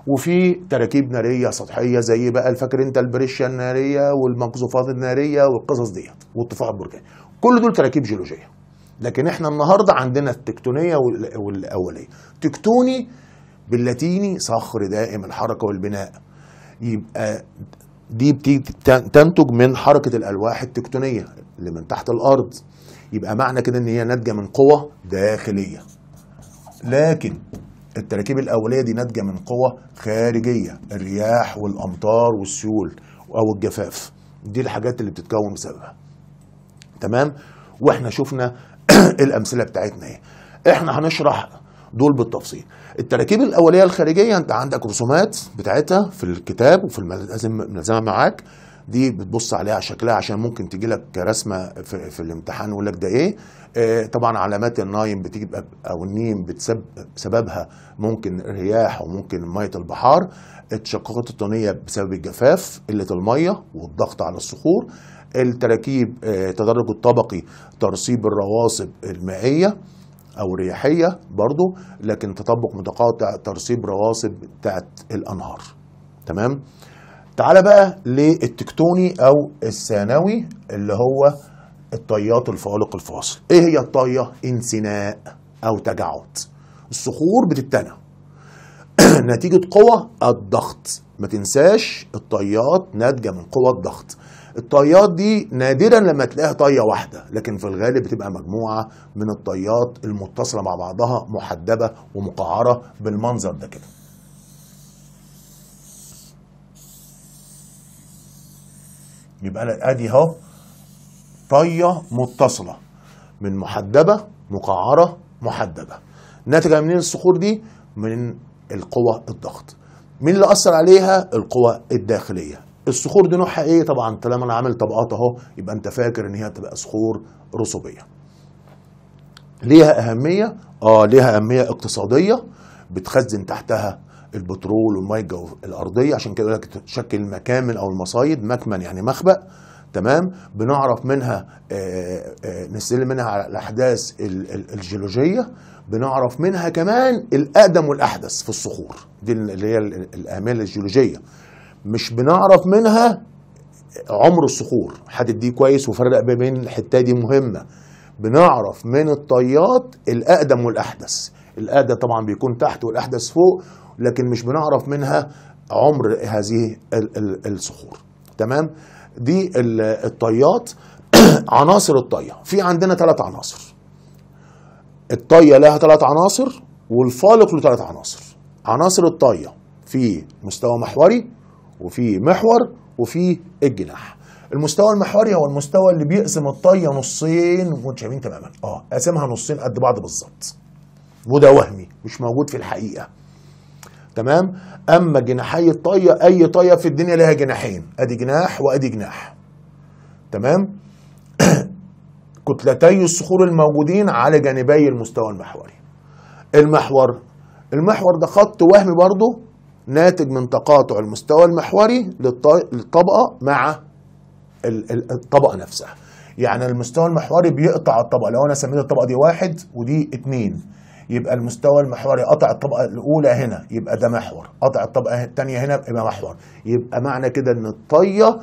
وفي تراكيب ناريه سطحيه زي بقى فاكر انت البريشيا الناريه والمقذوفات الناريه والقصص ديت والطفاح البركانية كل دول تراكيب جيولوجيه لكن احنا النهارده عندنا التكتونيه والاوليه تكتوني باللاتيني صخر دائم الحركه والبناء يبقى دي بتيجي تنتج من حركه الالواح التكتونيه اللي من تحت الارض يبقى معنى كده ان هي ناتجه من قوه داخليه لكن التراكيب الاوليه دي ناتجه من قوه خارجيه الرياح والامطار والسيول او الجفاف دي الحاجات اللي بتتكون بسببها تمام واحنا شفنا الامثله بتاعتنا ايه احنا هنشرح دول بالتفصيل التراكيب الاوليه الخارجيه انت عندك رسومات بتاعتها في الكتاب وفي الملزمه معاك دي بتبص عليها شكلها عشان ممكن تجي لك رسمه في, في الامتحان يقول لك ده ايه آه، طبعا علامات النايم بتبقى او النيم بتسبب سببها ممكن رياح وممكن ميه البحار التشققات الطينيه بسبب الجفاف قله الميه والضغط على الصخور التراكيب التدرج آه، الطبقي ترسيب الرواسب المائيه او رياحيه برضو لكن تطبق متقاطع ترسيب رواسب بتاعت الانهار تمام تعالى بقى للتكتوني او الثانوي اللي هو الطيات الفالق الفاصل ايه هي الطيه انسناء او تجعد الصخور بتتنى نتيجه قوى الضغط ما تنساش الطيات ناتجه من قوى الضغط الطيات دي نادرا لما تلاقيها طيه واحده لكن في الغالب بتبقى مجموعه من الطيات المتصله مع بعضها محدبه ومقعره بالمنظر ده كده يبقى ادي اهو طيه متصله من محدبه مقعره محدبه ناتجه منين الصخور دي من القوى الضغط مين اللي اثر عليها القوى الداخليه الصخور دي نوعها ايه طبعا طالما انا عامل طبقات اهو يبقى انت فاكر ان هي تبقى صخور رسوبيه ليها اهميه اه ليها اهميه اقتصاديه بتخزن تحتها البترول والميه الارضيه عشان كده لك تشكل مكامن او المصايد مكمن يعني مخبأ تمام بنعرف منها آه، آه، آه، نستلم منها على الاحداث الجيولوجيه بنعرف منها كمان الاقدم والاحدث في الصخور دي اللي هي الاهميه الجيولوجيه مش بنعرف منها عمر الصخور حدد دي كويس وفرق بين الحته دي مهمه بنعرف من الطيات الاقدم والاحدث الاقدم طبعا بيكون تحت والاحدث فوق لكن مش بنعرف منها عمر هذه الصخور تمام دي الطيات عناصر الطيه في عندنا ثلاث عناصر الطيه لها ثلاث عناصر والفالق له ثلاث عناصر عناصر الطيه في مستوى محوري وفي محور وفي الجناح المستوى المحوري هو المستوى اللي بيقسم الطيه نصين متشابهين تماما اه قاسمها نصين قد بعض بالظبط وده وهمي مش موجود في الحقيقه تمام اما جناحي الطيه اي طيه في الدنيا لها جناحين ادي جناح وادي جناح تمام كتلتي الصخور الموجودين على جانبي المستوى المحوري المحور المحور ده خط وهمي برضه ناتج من تقاطع المستوى المحوري للطبقة مع الطبقة نفسها يعني المستوى المحوري بيقطع الطبقة لو أنا سميت الطبقة دي واحد ودي اتنين يبقى المستوى المحوري قطع الطبقة الأولى هنا يبقى ده محور قطع الطبقة الثانية هنا يبقى محور يبقى معنى كده إن الطية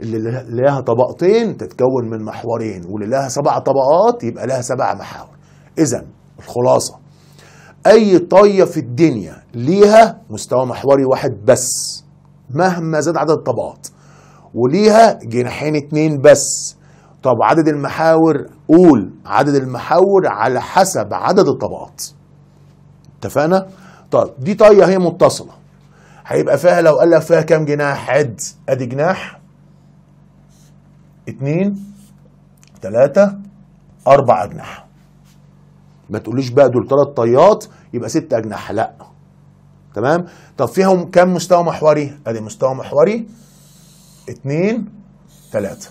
اللي لها طبقتين تتكون من محورين واللي لها سبع طبقات يبقى لها سبع محاور إذا الخلاصة اي طايه في الدنيا ليها مستوى محوري واحد بس مهما زاد عدد الطبقات وليها جناحين اتنين بس طب عدد المحاور قول عدد المحاور على حسب عدد الطبقات اتفقنا طب دي طايه هي متصله هيبقى فيها لو قال لك فيها كام جناح عد ادي جناح اتنين تلاتة اربع اجنحه ما تقوليش بقى دول ثلاث طيات يبقى ست اجنحه لا تمام طب فيهم كام مستوى محوري ادي مستوى محوري اتنين ثلاثة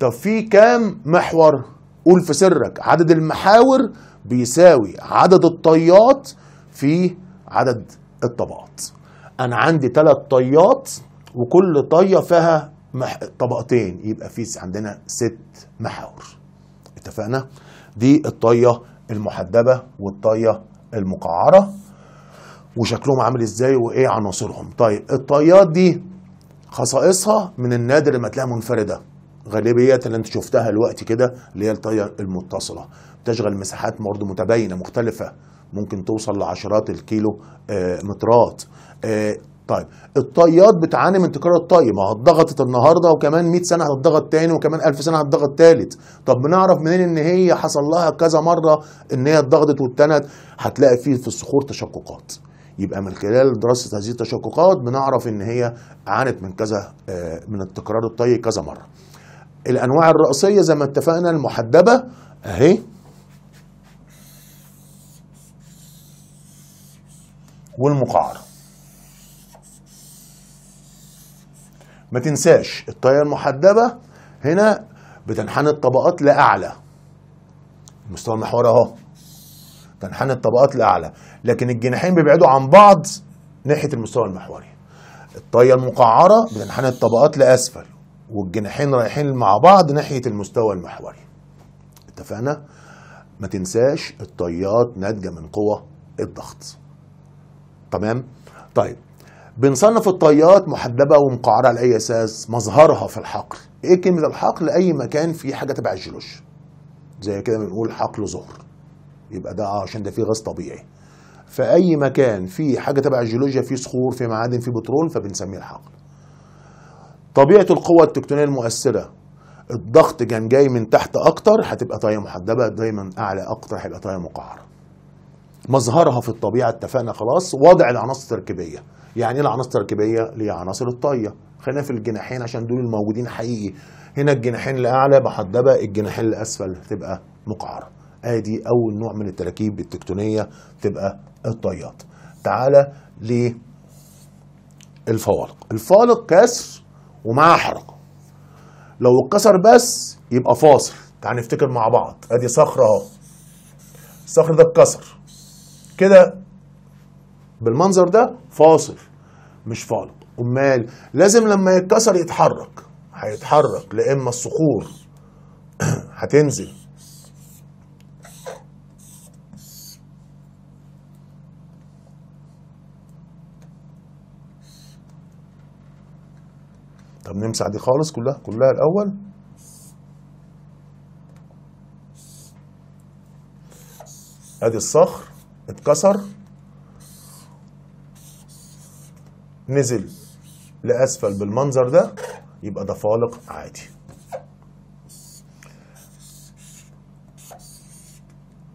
طب في كام محور قول في سرك عدد المحاور بيساوي عدد الطيات في عدد الطبقات انا عندي ثلاث طيات وكل طيه فيها مح... طبقتين يبقى في عندنا ست محاور اتفقنا دي الطيه المحدبه والطيه المقعره وشكلهم عامل ازاي وايه عناصرهم طيب الطيات دي خصائصها من النادر ما تلاقيها منفرده غالبيه اللي انت شفتها الوقت كده اللي هي الطيه المتصله بتشغل مساحات برضه متباينه مختلفه ممكن توصل لعشرات الكيلو آه، مترات آه، طيب الطيات بتعاني من تكرار الطي ما اتضغطت النهارده وكمان 100 سنه هتضغط تاني وكمان 1000 سنه هتضغط تالت طب بنعرف منين ان هي حصل لها كذا مره ان هي اتضغطت واتنت هتلاقي فيه في الصخور تشققات يبقى من خلال دراسه هذه التشققات بنعرف ان هي عانت من كذا آه، من التكرار الطي كذا مره الانواع الرئيسيه زي ما اتفقنا المحدبه اهي والمقعره ما تنساش الطاية المحدبة هنا بتنحني الطبقات لأعلى مستوى المحور اهو تنحني الطبقات لأعلى لكن الجناحين بيبعدوا عن بعض ناحية المستوى المحوري الطاية المقعرة بتنحني الطبقات لأسفل والجناحين رايحين مع بعض ناحية المستوى المحوري اتفقنا؟ ما تنساش الطيات ناتجة من قوة الضغط تمام؟ طيب بنصنف الطيات محدبه ومقعره على اي اساس مظهرها في الحقل ايه كلمه الحقل اي مكان فيه حاجه تبع الجيولوجيا زي كده بنقول حقل زهر يبقى ده آه، عشان ده فيه غاز طبيعي فاي مكان فيه حاجه تبع الجيولوجيا فيه صخور فيه معادن فيه بترول فبنسميه الحقل طبيعه القوة التكتونيه المؤثره الضغط كان جاي من تحت اكتر هتبقى طايه محدبه دايما اعلى اكتر هيبقى طايه مقعره مظهرها في الطبيعه اتفقنا خلاص وضع العناصر التركيبيه يعني ايه العناصر التركيبيه؟ اللي هي عناصر الطيه خلينا في الجناحين عشان دول الموجودين حقيقي هنا الجناحين الاعلى محدبه الجناحين الاسفل تبقى مقعره ادي اول نوع من التراكيب التكتونيه تبقى الطيات تعالى للفوالق الفالق كسر ومعاه حركه لو اتكسر بس يبقى فاصل تعال نفتكر مع بعض ادي صخره اهو الصخر ده اتكسر كده بالمنظر ده فاصل مش فالق امال لازم لما يتكسر يتحرك هيتحرك لا اما الصخور هتنزل طب نمسح دي خالص كلها كلها الاول ادي الصخر اتكسر نزل لأسفل بالمنظر ده يبقى ده فالق عادي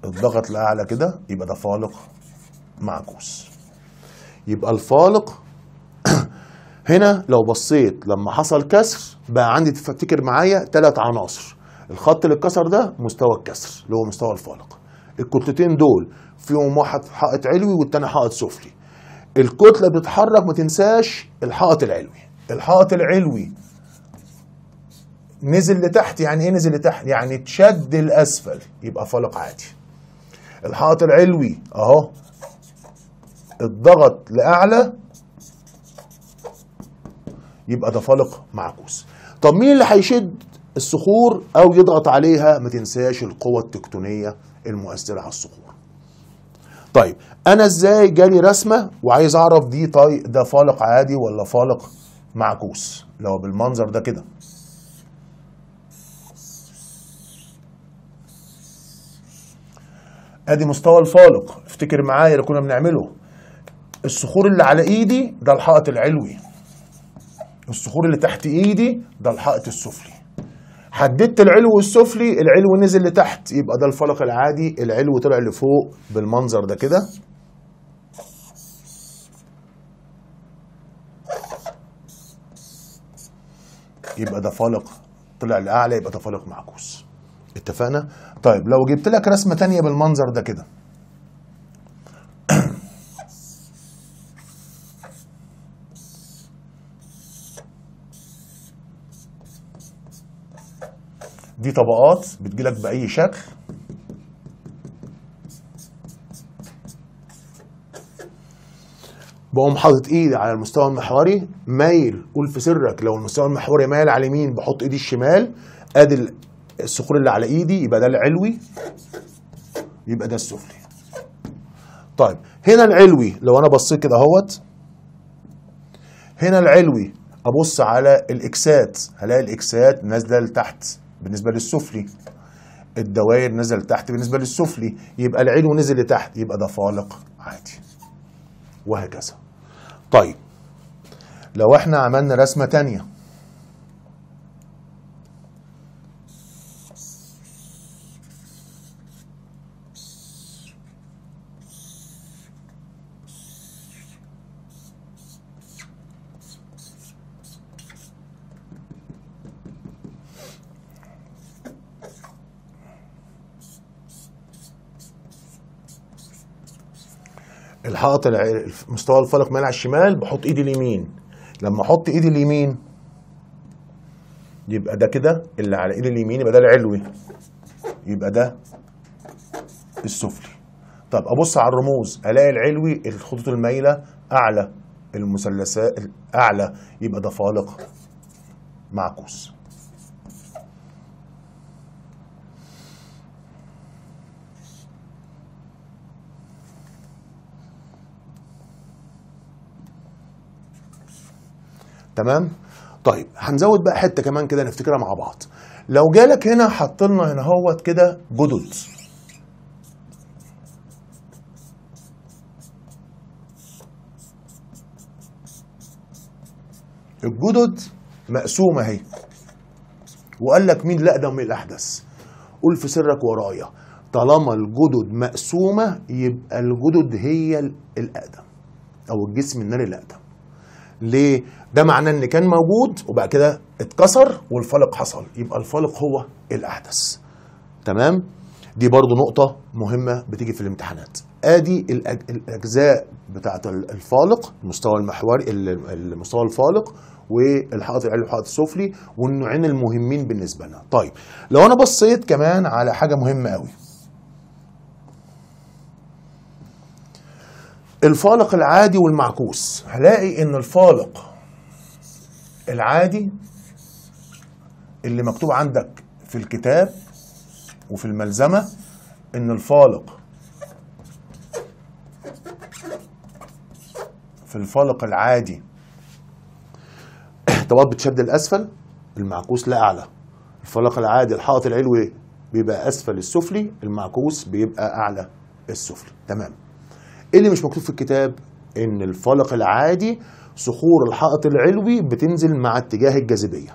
الضغط لأعلى كده يبقى ده فالق معكوس يبقى الفالق هنا لو بصيت لما حصل كسر بقى عندي تفتكر معايا ثلاث عناصر الخط اللي اتكسر ده مستوى الكسر اللي هو مستوى الفالق الكتلتين دول فيهم واحد حائط علوي والتاني حائط سفلي الكتلة بتتحرك ما تنساش الحائط العلوي الحائط العلوي نزل لتحت يعني ايه نزل لتحت يعني اتشد الاسفل يبقى فلق عادي الحائط العلوي اهو اتضغط لاعلى يبقى ده فلق معكوس طب مين اللي هيشد الصخور او يضغط عليها ما تنساش القوة التكتونية المؤثرة على الصخور طيب انا ازاي جالي رسمه وعايز اعرف دي طيب ده فالق عادي ولا فالق معكوس لو بالمنظر ده كده ادي مستوى الفالق افتكر معايا اللي كنا بنعمله الصخور اللي على ايدي ده الحائط العلوي الصخور اللي تحت ايدي ده الحائط السفلي حددت العلو والسفلي العلو نزل لتحت يبقى ده الفلق العادي العلو طلع لفوق بالمنظر ده كده يبقى ده فلق طلع لأعلى يبقى ده فلق معكوس اتفقنا؟ طيب لو جبت لك رسمة ثانيه بالمنظر ده كده دي طبقات بتجيلك باي شكل بقوم حاطط ايدي على المستوى المحوري مايل قول في سرك لو المستوى المحوري مايل على اليمين بحط ايدي الشمال ادي الصخور اللي على ايدي يبقى ده العلوي يبقى ده السفلي طيب هنا العلوي لو انا بصيت كده اهوت هنا العلوي ابص على الاكسات هلاقي الاكسات نازله لتحت بالنسبه للسفلي الدوائر نزل تحت بالنسبه للسفلي يبقى العلو نزل لتحت يبقى ده فالق عادي وهكذا طيب لو احنا عملنا رسمه تانيه الحائط مستوى الفلق مال على الشمال بحط ايدي اليمين لما احط ايدي اليمين يبقى ده كده اللي على ايدي اليمين يبقى ده العلوي يبقى ده السفلي طب ابص على الرموز الاقي العلوي الخطوط المايله اعلى المثلثات اعلى يبقى ده فالق معكوس تمام طيب هنزود بقى حته كمان كده نفتكرها مع بعض لو جالك هنا حط لنا هنا اهوت كده جدد الجدد مقسومه اهي وقال لك مين لا ده من الاحدث قول في سرك ورايا طالما الجدد مقسومه يبقى الجدد هي الاقدم او الجسم الناري الاقدم ليه؟ ده معناه ان كان موجود وبعد كده اتكسر والفلق حصل يبقى الفلق هو الاحدث تمام دي برضو نقطه مهمه بتيجي في الامتحانات ادي الاجزاء بتاعه الفالق المستوى المحوري المستوى الفالق والحائط العلوي والحائط السفلي والنوعين المهمين بالنسبه لنا طيب لو انا بصيت كمان على حاجه مهمه قوي الفالق العادي والمعكوس هلاقي ان الفالق العادي اللي مكتوب عندك في الكتاب وفي الملزمة ان الفالق في الفالق العادي احتواط بتشد الاسفل المعكوس لا اعلى الفالق العادي الحائط العلوي بيبقى اسفل السفلي المعكوس بيبقى اعلى السفلي تمام ايه اللي مش مكتوب في الكتاب ان الفلق العادي صخور الحائط العلوي بتنزل مع اتجاه الجاذبيه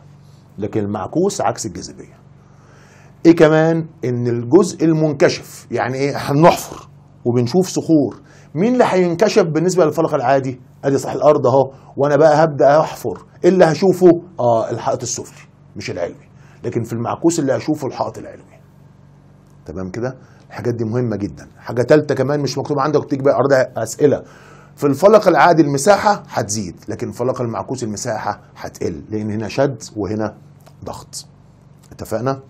لكن المعكوس عكس الجاذبيه ايه كمان ان الجزء المنكشف يعني ايه هنحفر وبنشوف صخور مين اللي هينكشف بالنسبه للفلق العادي ادي صح الارض اهو وانا بقى هبدا احفر ايه اللي هشوفه اه الحائط السفلي مش العلوي لكن في المعكوس اللي هشوفه الحائط العلوي تمام كده الحاجات دي مهمه جدا حاجه ثالثه كمان مش مكتوب عندك تيجي بقى ارض اسئله في الفلق العادي المساحه هتزيد لكن الفلق المعكوس المساحه هتقل لان هنا شد وهنا ضغط اتفقنا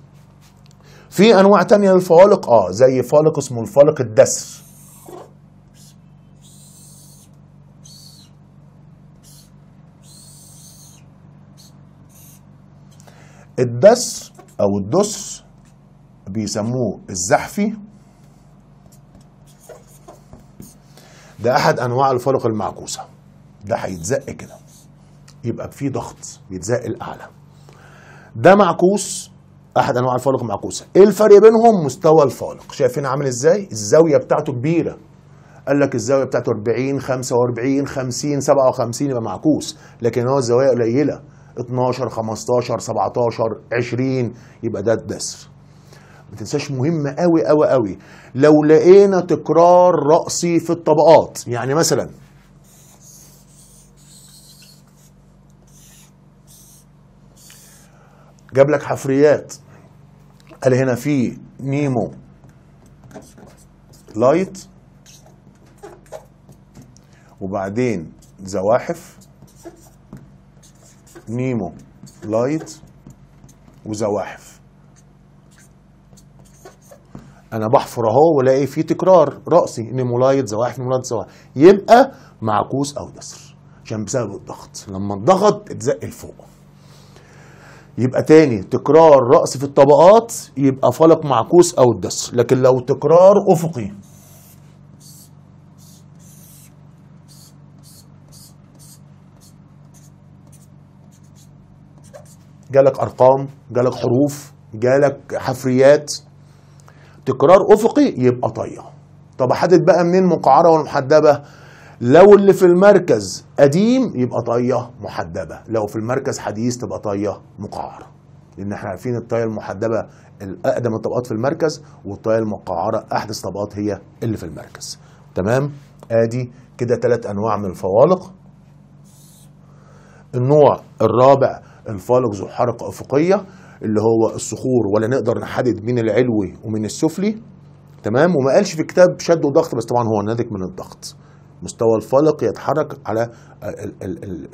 في انواع تانية للفوالق اه زي فالق اسمه الفالق الدسر الدسر او الدس بيسموه الزحفي ده احد انواع الفلق المعكوسه ده هيتزق كده يبقى في ضغط بيتزق الاعلى ده معكوس احد انواع الفوالق المعكوسه ايه الفرق بينهم مستوى الفالق شايفين عامل ازاي الزاويه بتاعته كبيره قال لك الزاويه بتاعته 40 45 50 57 يبقى معكوس لكن هو الزوايا قليله 12 15 17 20 يبقى ده الدسر ما تنساش مهمه قوي قوي قوي لو لقينا تكرار رأسي في الطبقات يعني مثلا جاب لك حفريات قال هنا في نيمو لايت وبعدين زواحف نيمو لايت وزواحف انا بحفر اهو والاقي فيه تكرار راسي نيمولايد زواحف نيمولايد زواحف يبقى معكوس او جسر عشان بسبب الضغط لما الضغط اتزق لفوق يبقى تاني تكرار رأس في الطبقات يبقى فلق معكوس أو الدسر لكن لو تكرار أفقي جالك أرقام جالك حروف جالك حفريات تكرار افقي يبقى طيه طب احدد بقى منين مقعره والمحدبه لو اللي في المركز قديم يبقى طيه محدبه لو في المركز حديث تبقى طيه مقعره لان احنا عارفين الطايه المحدبه الاقدم الطبقات في المركز والطايه المقعره احدث طبقات هي اللي في المركز تمام ادي كده ثلاث انواع من الفوالق النوع الرابع الفالق ذو حركه افقيه اللي هو الصخور ولا نقدر نحدد من العلوي ومن السفلي تمام وما قالش في الكتاب شد وضغط بس طبعا هو ناتج من الضغط مستوى الفلق يتحرك على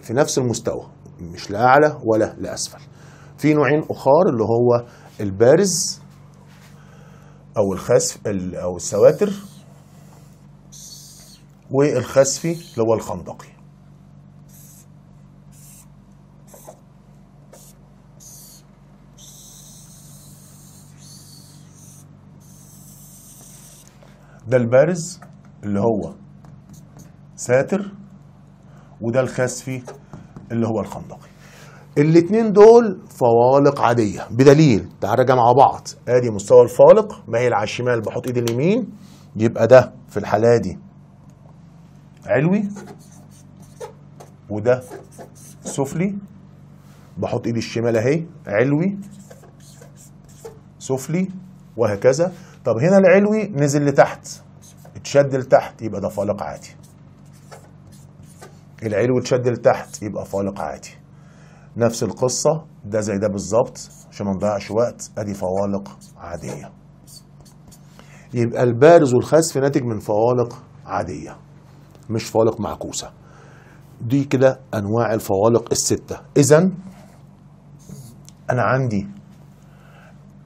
في نفس المستوى مش لا اعلى ولا لاسفل في نوعين اخر اللي هو البارز او الخسف او السواتر والخسفي اللي هو الخندقي ده البارز اللي هو ساتر وده الخسفي اللي هو الخندقي الاثنين دول فوالق عادية بدليل تعال راجع مع بعض ادي مستوى الفالق مايل على الشمال بحط ايدي اليمين يبقى ده في الحالة دي علوي وده سفلي بحط ايدي الشمال اهي علوي سفلي وهكذا طب هنا العلوي نزل لتحت اتشد لتحت يبقى ده فالق عادي العلوي اتشد لتحت يبقى فالق عادي نفس القصة ده زي ده بالظبط عشان ما نضيعش وقت ادي فوالق عادية يبقى البارز والخسف ناتج من فوالق عادية مش فوالق معكوسة دي كده انواع الفوالق الستة اذا انا عندي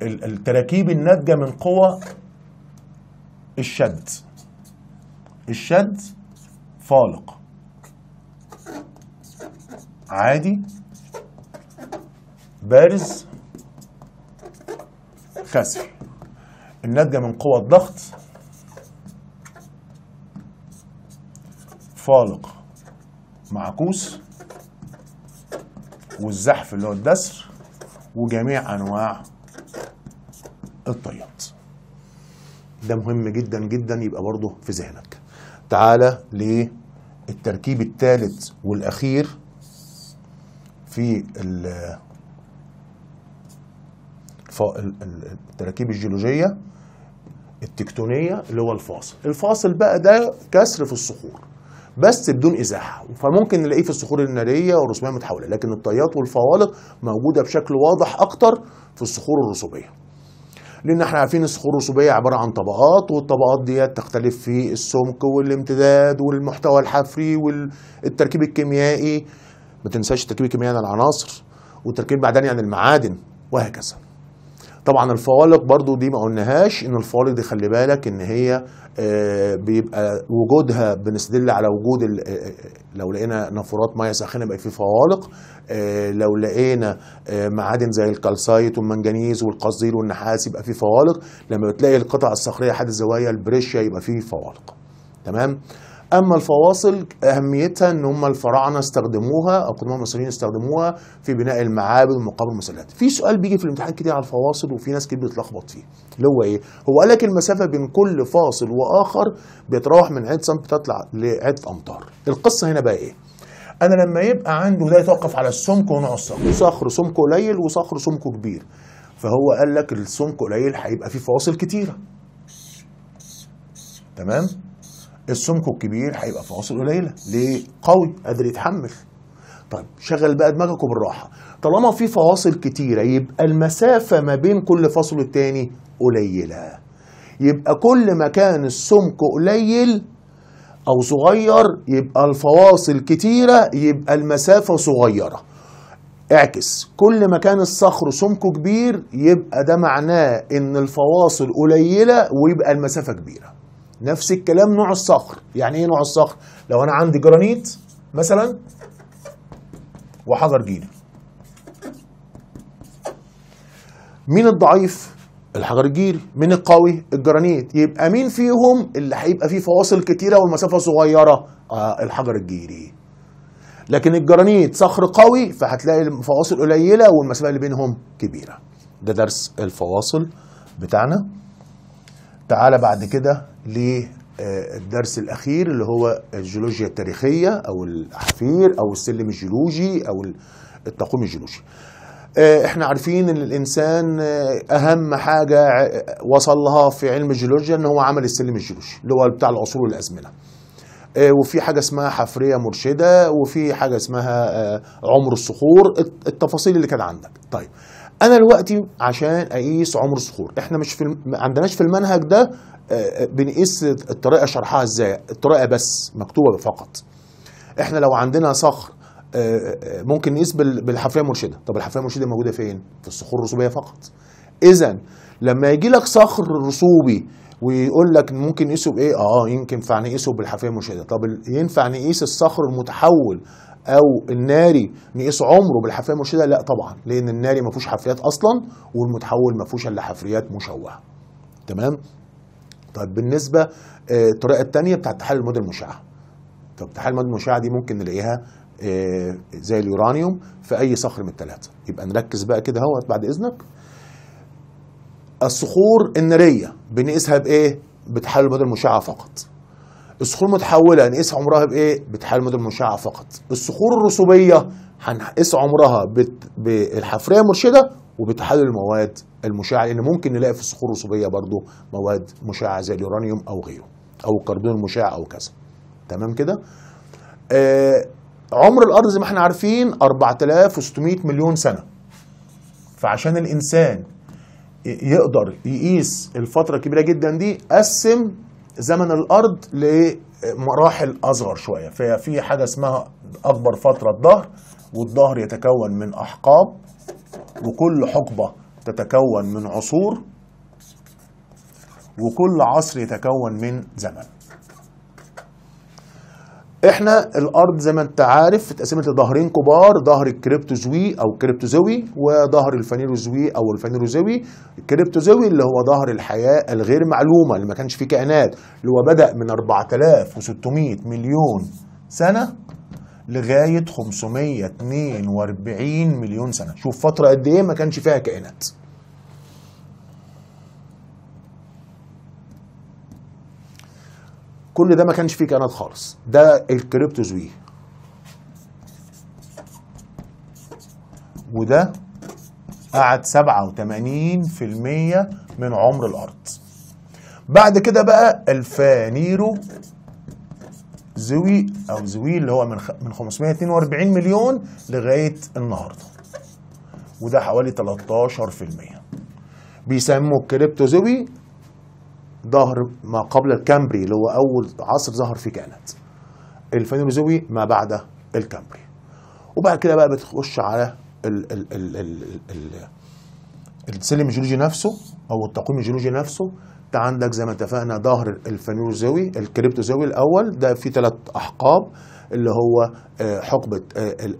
التراكيب الناتجة من قوى الشد الشد فالق عادي بارز خسر الناتجة من قوى الضغط فالق معكوس والزحف اللي هو الدسر وجميع انواع الطيات ده مهم جدا جدا يبقى برضه في ذهنك تعالى للتركيب الثالث والأخير في التراكيب الجيولوجية التكتونية اللي هو الفاصل الفاصل بقى ده كسر في الصخور بس بدون ازاحه فممكن نلاقيه في الصخور الناريه والرسوبيه المتحوله لكن الطيات والفوالق موجوده بشكل واضح اكتر في الصخور الرسوبيه لان احنا عارفين الرسوبيه عباره عن طبقات والطبقات دي تختلف في السمك والامتداد والمحتوى الحفري والتركيب الكيميائي ما تنساش التركيب الكيميائي عن العناصر والتركيب المعدني عن المعادن وهكذا طبعا الفوالق برضو دي ما قلناهاش ان الفوالق دي خلي بالك ان هي آه، بيبقى وجودها بنستدل على وجود آه، آه، لو لقينا نافورات ميه ساخنه بقى في فوالق لو لقينا معادن زي الكالسايت والمنجنيز والقصدير والنحاس يبقى في فوالق لما بتلاقي القطع الصخريه حد الزوايا البريشيا يبقى في فوالق تمام اما الفواصل اهميتها ان هم الفراعنه استخدموها القدماء المصريين استخدموها في بناء المعابد ومقابر المسلات في سؤال بيجي في الامتحان كتير على الفواصل وفي ناس كتير بتتلخبط فيه اللي هو ايه هو قال لك المسافه بين كل فاصل واخر بيتراوح من عده سم تطلع لعده امتار القصه هنا بقى ايه انا لما يبقى عنده ده يتوقف على السمك ونوع الصخر صخر سمكه قليل وصخر سمكه كبير فهو قال لك السمك قليل هيبقى فيه فواصل كتيره تمام السمك الكبير هيبقى فواصل قليله ليه قوي قادر يتحمل طيب شغل بقى دماغك وبالراحه طالما في فواصل كتيره يبقى المسافه ما بين كل فاصل التاني قليله يبقى كل ما كان السمك قليل او صغير يبقى الفواصل كتيره يبقى المسافه صغيره اعكس كل ما كان الصخر سمكه كبير يبقى ده معناه ان الفواصل قليله ويبقى المسافه كبيره نفس الكلام نوع الصخر يعني ايه نوع الصخر لو انا عندي جرانيت مثلا وحجر جيري مين الضعيف الحجر الجيري مين القوي الجرانيت يبقى مين فيهم اللي هيبقى فيه فواصل كتيره والمسافه صغيره آه الحجر الجيري لكن الجرانيت صخر قوي فهتلاقي الفواصل قليله والمسافه اللي بينهم كبيره ده درس الفواصل بتاعنا تعالى بعد كده للدرس الأخير اللي هو الجيولوجيا التاريخية أو الحفير أو السلم الجيولوجي أو التقويم الجيولوجي آه، احنا عارفين ان الانسان آه، اهم حاجه آه، وصل لها في علم الجيولوجيا ان هو عمل السلم الجيولوجي اللي هو بتاع العصور والازمنه وفي حاجه اسمها حفريه مرشده وفي حاجه اسمها عمر الصخور التفاصيل اللي كانت عندك طيب انا دلوقتي عشان اقيس عمر الصخور احنا مش في الم... عندناش في المنهج ده بنقيس الطريقه شرحها ازاي الطريقه بس مكتوبه فقط احنا لو عندنا صخر آه، آه، ممكن نقيس بالحفريه المرشده طب الحفريه المرشده موجوده فين في الصخور الرسوبيه فقط اذا لما يجي لك صخر رسوبي ويقول لك ممكن نقيسه بايه اه يمكن ينفع نقيسه بالحفريه المرشده طب ينفع نقيس الصخر المتحول او الناري نقيس عمره بالحفريه المرشده لا طبعا لان الناري ما فيهوش حفريات اصلا والمتحول ما فيهوش الا حفريات مشوهه تمام طيب بالنسبه آه، الطريقه الثانيه بتاعت تحاليل المواد المشعه طب تحاليل المواد المشعه دي ممكن نلاقيها آه، زي اليورانيوم في اي صخر من الثلاثه يبقى نركز بقى كده اهوت بعد اذنك الصخور الناريه بنقيسها بايه بتحاليل المواد المشعه فقط الصخور المتحوله نقيس عمرها بايه؟ بتحاليل المواد المشعه فقط. الصخور الرسوبيه هنقيس عمرها بالحفريه المرشده وبتحلل المواد المشعه لان ممكن نلاقي في الصخور الرسوبيه برضو مواد مشعه زي اليورانيوم او غيره او الكربون المشع او كذا تمام كده آه عمر الارض زي ما احنا عارفين 4600 مليون سنه فعشان الانسان يقدر يقيس الفتره الكبيره جدا دي قسم زمن الارض لمراحل اصغر شويه ففي حاجه اسمها اكبر فتره الظهر والظهر يتكون من احقاب وكل حقبة تتكون من عصور وكل عصر يتكون من زمن احنا الارض زي ما انت عارف اتقسمت لظهرين كبار ظهر الكريبتوزوي او الكريبتوزوي وظهر الفانيروزوي او الفانيروزوي الكريبتوزوي اللي هو ظهر الحياه الغير معلومه اللي ما كانش فيه كائنات اللي هو بدا من 4600 مليون سنه لغايه 542 مليون سنه شوف فتره قد ايه ما كانش فيها كائنات كل ده ما كانش فيه كائنات خالص ده الكريبتوزوي وده قعد 87% من عمر الارض بعد كده بقى الفانيرو زوي او زوي اللي هو من من 542 مليون لغايه النهارده وده حوالي 13% بيسموا الكريبتو زوي ظهر ما قبل الكامبري اللي هو اول عصر ظهر فيه كانت الفينيروزوي ما بعد الكامبري وبعد كده بقى بتخش على ال ال ال ال ال السلم الجيولوجي نفسه او التقويم الجيولوجي نفسه انت عندك زي ما اتفقنا ظهر الفانوزوي الكريبتوزوي الاول ده فيه ثلاث احقاب اللي هو آه، حقبه الـ آه، الـ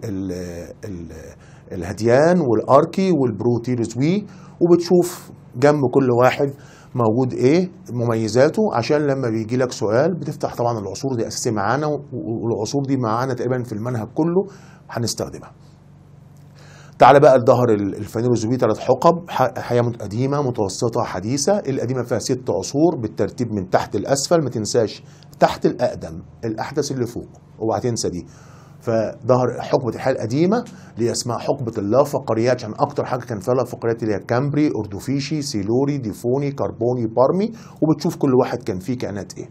الـ آه، الهديان والاركي والبروتيروزوي وبتشوف جنب كل واحد موجود ايه مميزاته عشان لما بيجي لك سؤال بتفتح طبعا العصور دي اساسيه معانا والعصور دي معانا تقريبا في المنهج كله هنستخدمها تعالى بقى لظهر الفانيروزوبي ثلاث حقب حياه قديمه متوسطه حديثه القديمه فيها ست عصور بالترتيب من تحت الاسفل ما تنساش تحت الاقدم الاحدث اللي فوق اوعى تنسى دي فظهر حقبه الحياه القديمه اللي اسمها حقبه اللافقريات عشان اكتر حاجه كان فيها لافقريات اللي هي كامبري اردوفيشي سيلوري ديفوني كربوني بارمي وبتشوف كل واحد كان فيه كائنات ايه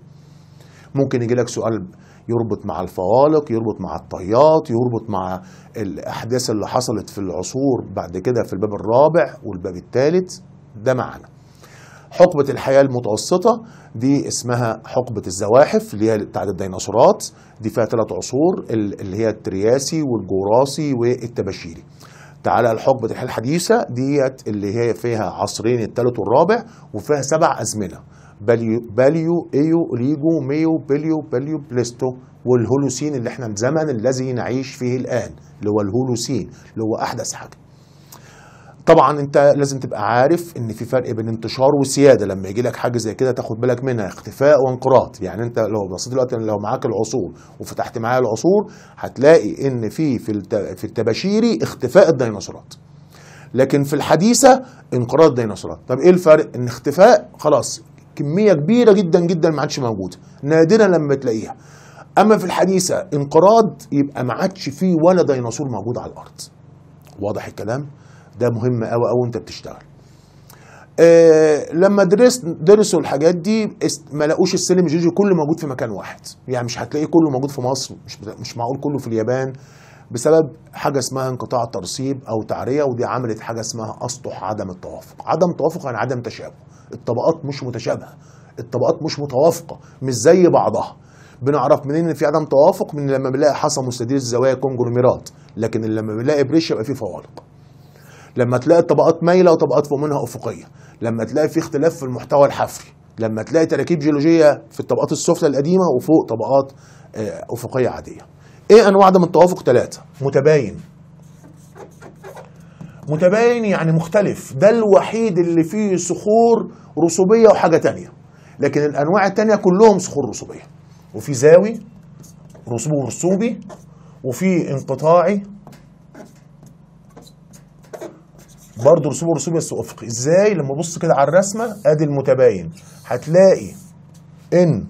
ممكن يجي لك سؤال يربط مع الفوالق يربط مع الطيات يربط مع الأحداث اللي حصلت في العصور بعد كده في الباب الرابع والباب الثالث ده معنا حقبة الحياة المتوسطة دي اسمها حقبة الزواحف اللي هي بتاعت الديناصورات دي فيها ثلاث عصور اللي هي الترياسي والجوراسي والتبشيري تعالى لحقبة الحياة الحديثة ديت اللي هي فيها عصرين الثالث والرابع وفيها سبع أزمنة باليو ايو ريجو ميو بليو بليو بليستو والهولوسين اللي احنا الزمن الذي نعيش فيه الان اللي هو الهولوسين اللي هو احدث حاجه طبعا انت لازم تبقى عارف ان في فرق بين انتشار وسياده لما يجي لك حاجه زي كده تاخد بالك منها اختفاء وانقراض يعني انت لو بصيت دلوقتي لو معاك العصور وفتحت معايا العصور هتلاقي ان في في التباشيري اختفاء الديناصورات لكن في الحديثه انقراض الديناصورات طب ايه الفرق ان اختفاء خلاص كميه كبيره جدا جدا ما عادش موجوده نادرا لما تلاقيها اما في الحديثه انقراض يبقى ما عادش فيه ولا ديناصور موجود على الارض واضح الكلام ده مهم أوي أوي وانت بتشتغل آه لما درس درسوا الحاجات دي ما لقوش السلم الجيولوجي كله موجود في مكان واحد يعني مش هتلاقيه كله موجود في مصر مش مش معقول كله في اليابان بسبب حاجه اسمها انقطاع الترصيب او تعريه ودي عملت حاجه اسمها اسطح عدم التوافق عدم توافق يعني عدم تشابه الطبقات مش متشابهه الطبقات مش متوافقه مش زي بعضها بنعرف منين ان في عدم توافق من لما بنلاقي حصى مستدير الزوايا كونجلوميرات لكن لما بنلاقي بريش يبقى في فوالق لما تلاقي الطبقات مايله وطبقات فوق منها افقيه لما تلاقي في اختلاف في المحتوى الحفري لما تلاقي تراكيب جيولوجيه في الطبقات السفلى القديمه وفوق طبقات آه، افقيه عاديه ايه انواع عدم التوافق ثلاثه متباين متباين يعني مختلف ده الوحيد اللي فيه صخور رسوبيه وحاجه تانية لكن الانواع التانية كلهم صخور رسوبيه وفي زاوي رسوب رسوبي وفي انقطاعي برضه رسوب رسوبي بس افقي ازاي لما ابص كده على الرسمه ادي المتباين هتلاقي ان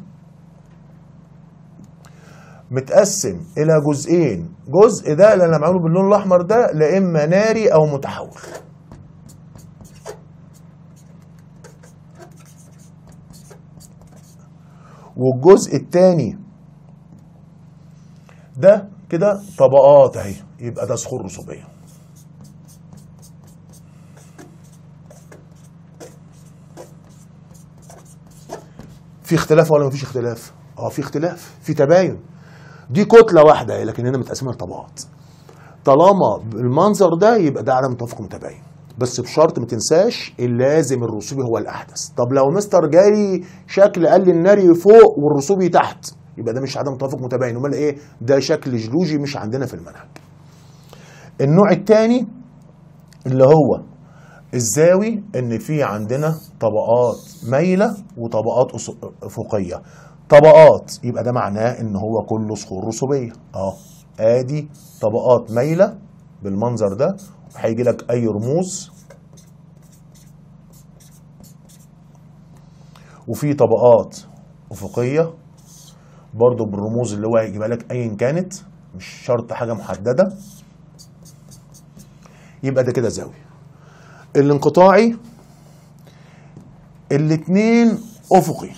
متقسم الى جزئين جزء ده اللي انا معمول باللون الاحمر ده لا اما ناري او متحول والجزء الثاني ده كده طبقات اهي يبقى ده صخور رسوبيه في اختلاف ولا مفيش اختلاف اه في اختلاف في تباين دي كتله واحده لكن هنا متقسمه لطبقات طالما المنظر ده يبقى ده عدم توافق متباين بس بشرط ما تنساش اللازم الرسوبي هو الاحدث طب لو مستر جاري شكل قال لي الناري فوق والرسوبي تحت يبقى ده مش عدم توافق متباين امال ايه ده شكل جيولوجي مش عندنا في المنهج النوع الثاني اللي هو الزاوي ان في عندنا طبقات مايله وطبقات افقيه طبقات يبقى ده معناه ان هو كله صخور رسوبيه اه ادي طبقات مايله بالمنظر ده هيجي لك اي رموز وفي طبقات افقيه برضو بالرموز اللي هو هيجيبها لك ايا كانت مش شرط حاجه محدده يبقى ده كده زاويه الانقطاعي الاثنين افقي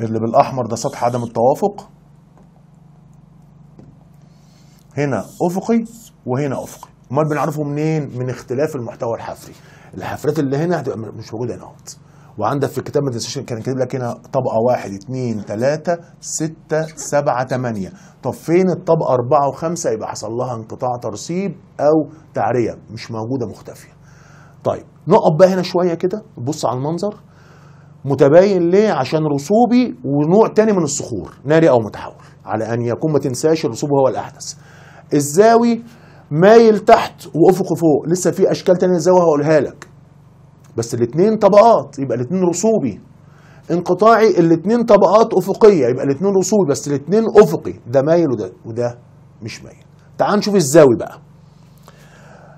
اللي بالاحمر ده سطح عدم التوافق هنا افقي وهنا افقي امال بنعرفه منين من اختلاف المحتوى الحفري الحفرات اللي هنا هتبقى مش موجوده هنا اهوت وعندك في الكتاب كان كاتب لك هنا طبقه 1 2 3 6 7 8 طب فين الطبقه 4 و5 يبقى حصل لها انقطاع ترسيب او تعريه مش موجوده مختفيه. طيب نقف بقى هنا شويه كده بص على المنظر متباين ليه؟ عشان رسوبي ونوع تاني من الصخور ناري او متحول على ان يكون ما تنساش الرسوب هو الاحدث. الزاوي مايل تحت وافقه فوق لسه في اشكال تانية زاوية هقولها لك بس الاثنين طبقات يبقى الاثنين رسوبي انقطاعي الاثنين طبقات افقيه يبقى الاثنين رسوبي بس الاثنين افقي ده مايل وده وده مش مايل تعال نشوف الزاوي بقى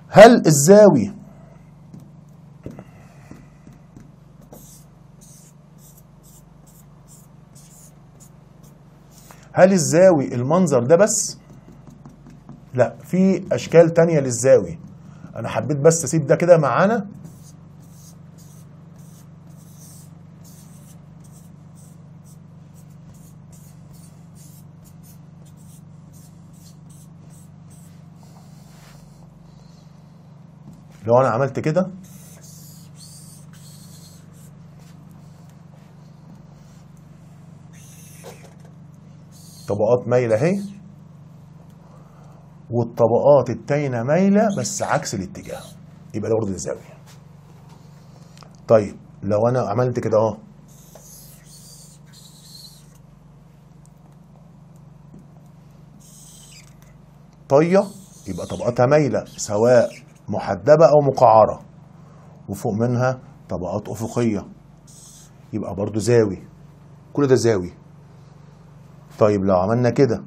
هل الزاوي هل الزاوي المنظر ده بس لا في اشكال تانية للزاوية انا حبيت بس اسيب ده كده معانا لو انا عملت كده طبقات مايله اهي الطبقات التينه مايله بس عكس الاتجاه يبقى ده برضه الزاويه طيب لو انا عملت كده اهو طيه يبقى طبقاتها مايله سواء محدبه او مقعره وفوق منها طبقات افقيه يبقى برضو زاوي كل ده زاوي طيب لو عملنا كده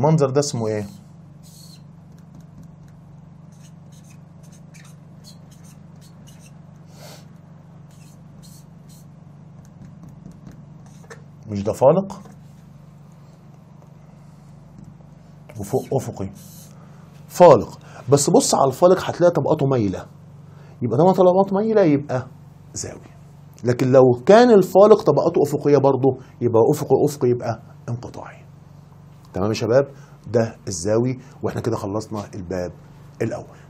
المنظر ده اسمه ايه مش ده فالق وفوق افقي فالق بس بص على الفالق هتلاقي طبقاته مايله يبقى طبقاته طبقات مايله يبقى زاويه لكن لو كان الفالق طبقاته افقيه برضه يبقى افقي افقي يبقى انقطاعي تمام يا شباب ده الزاوي واحنا كده خلصنا الباب الاول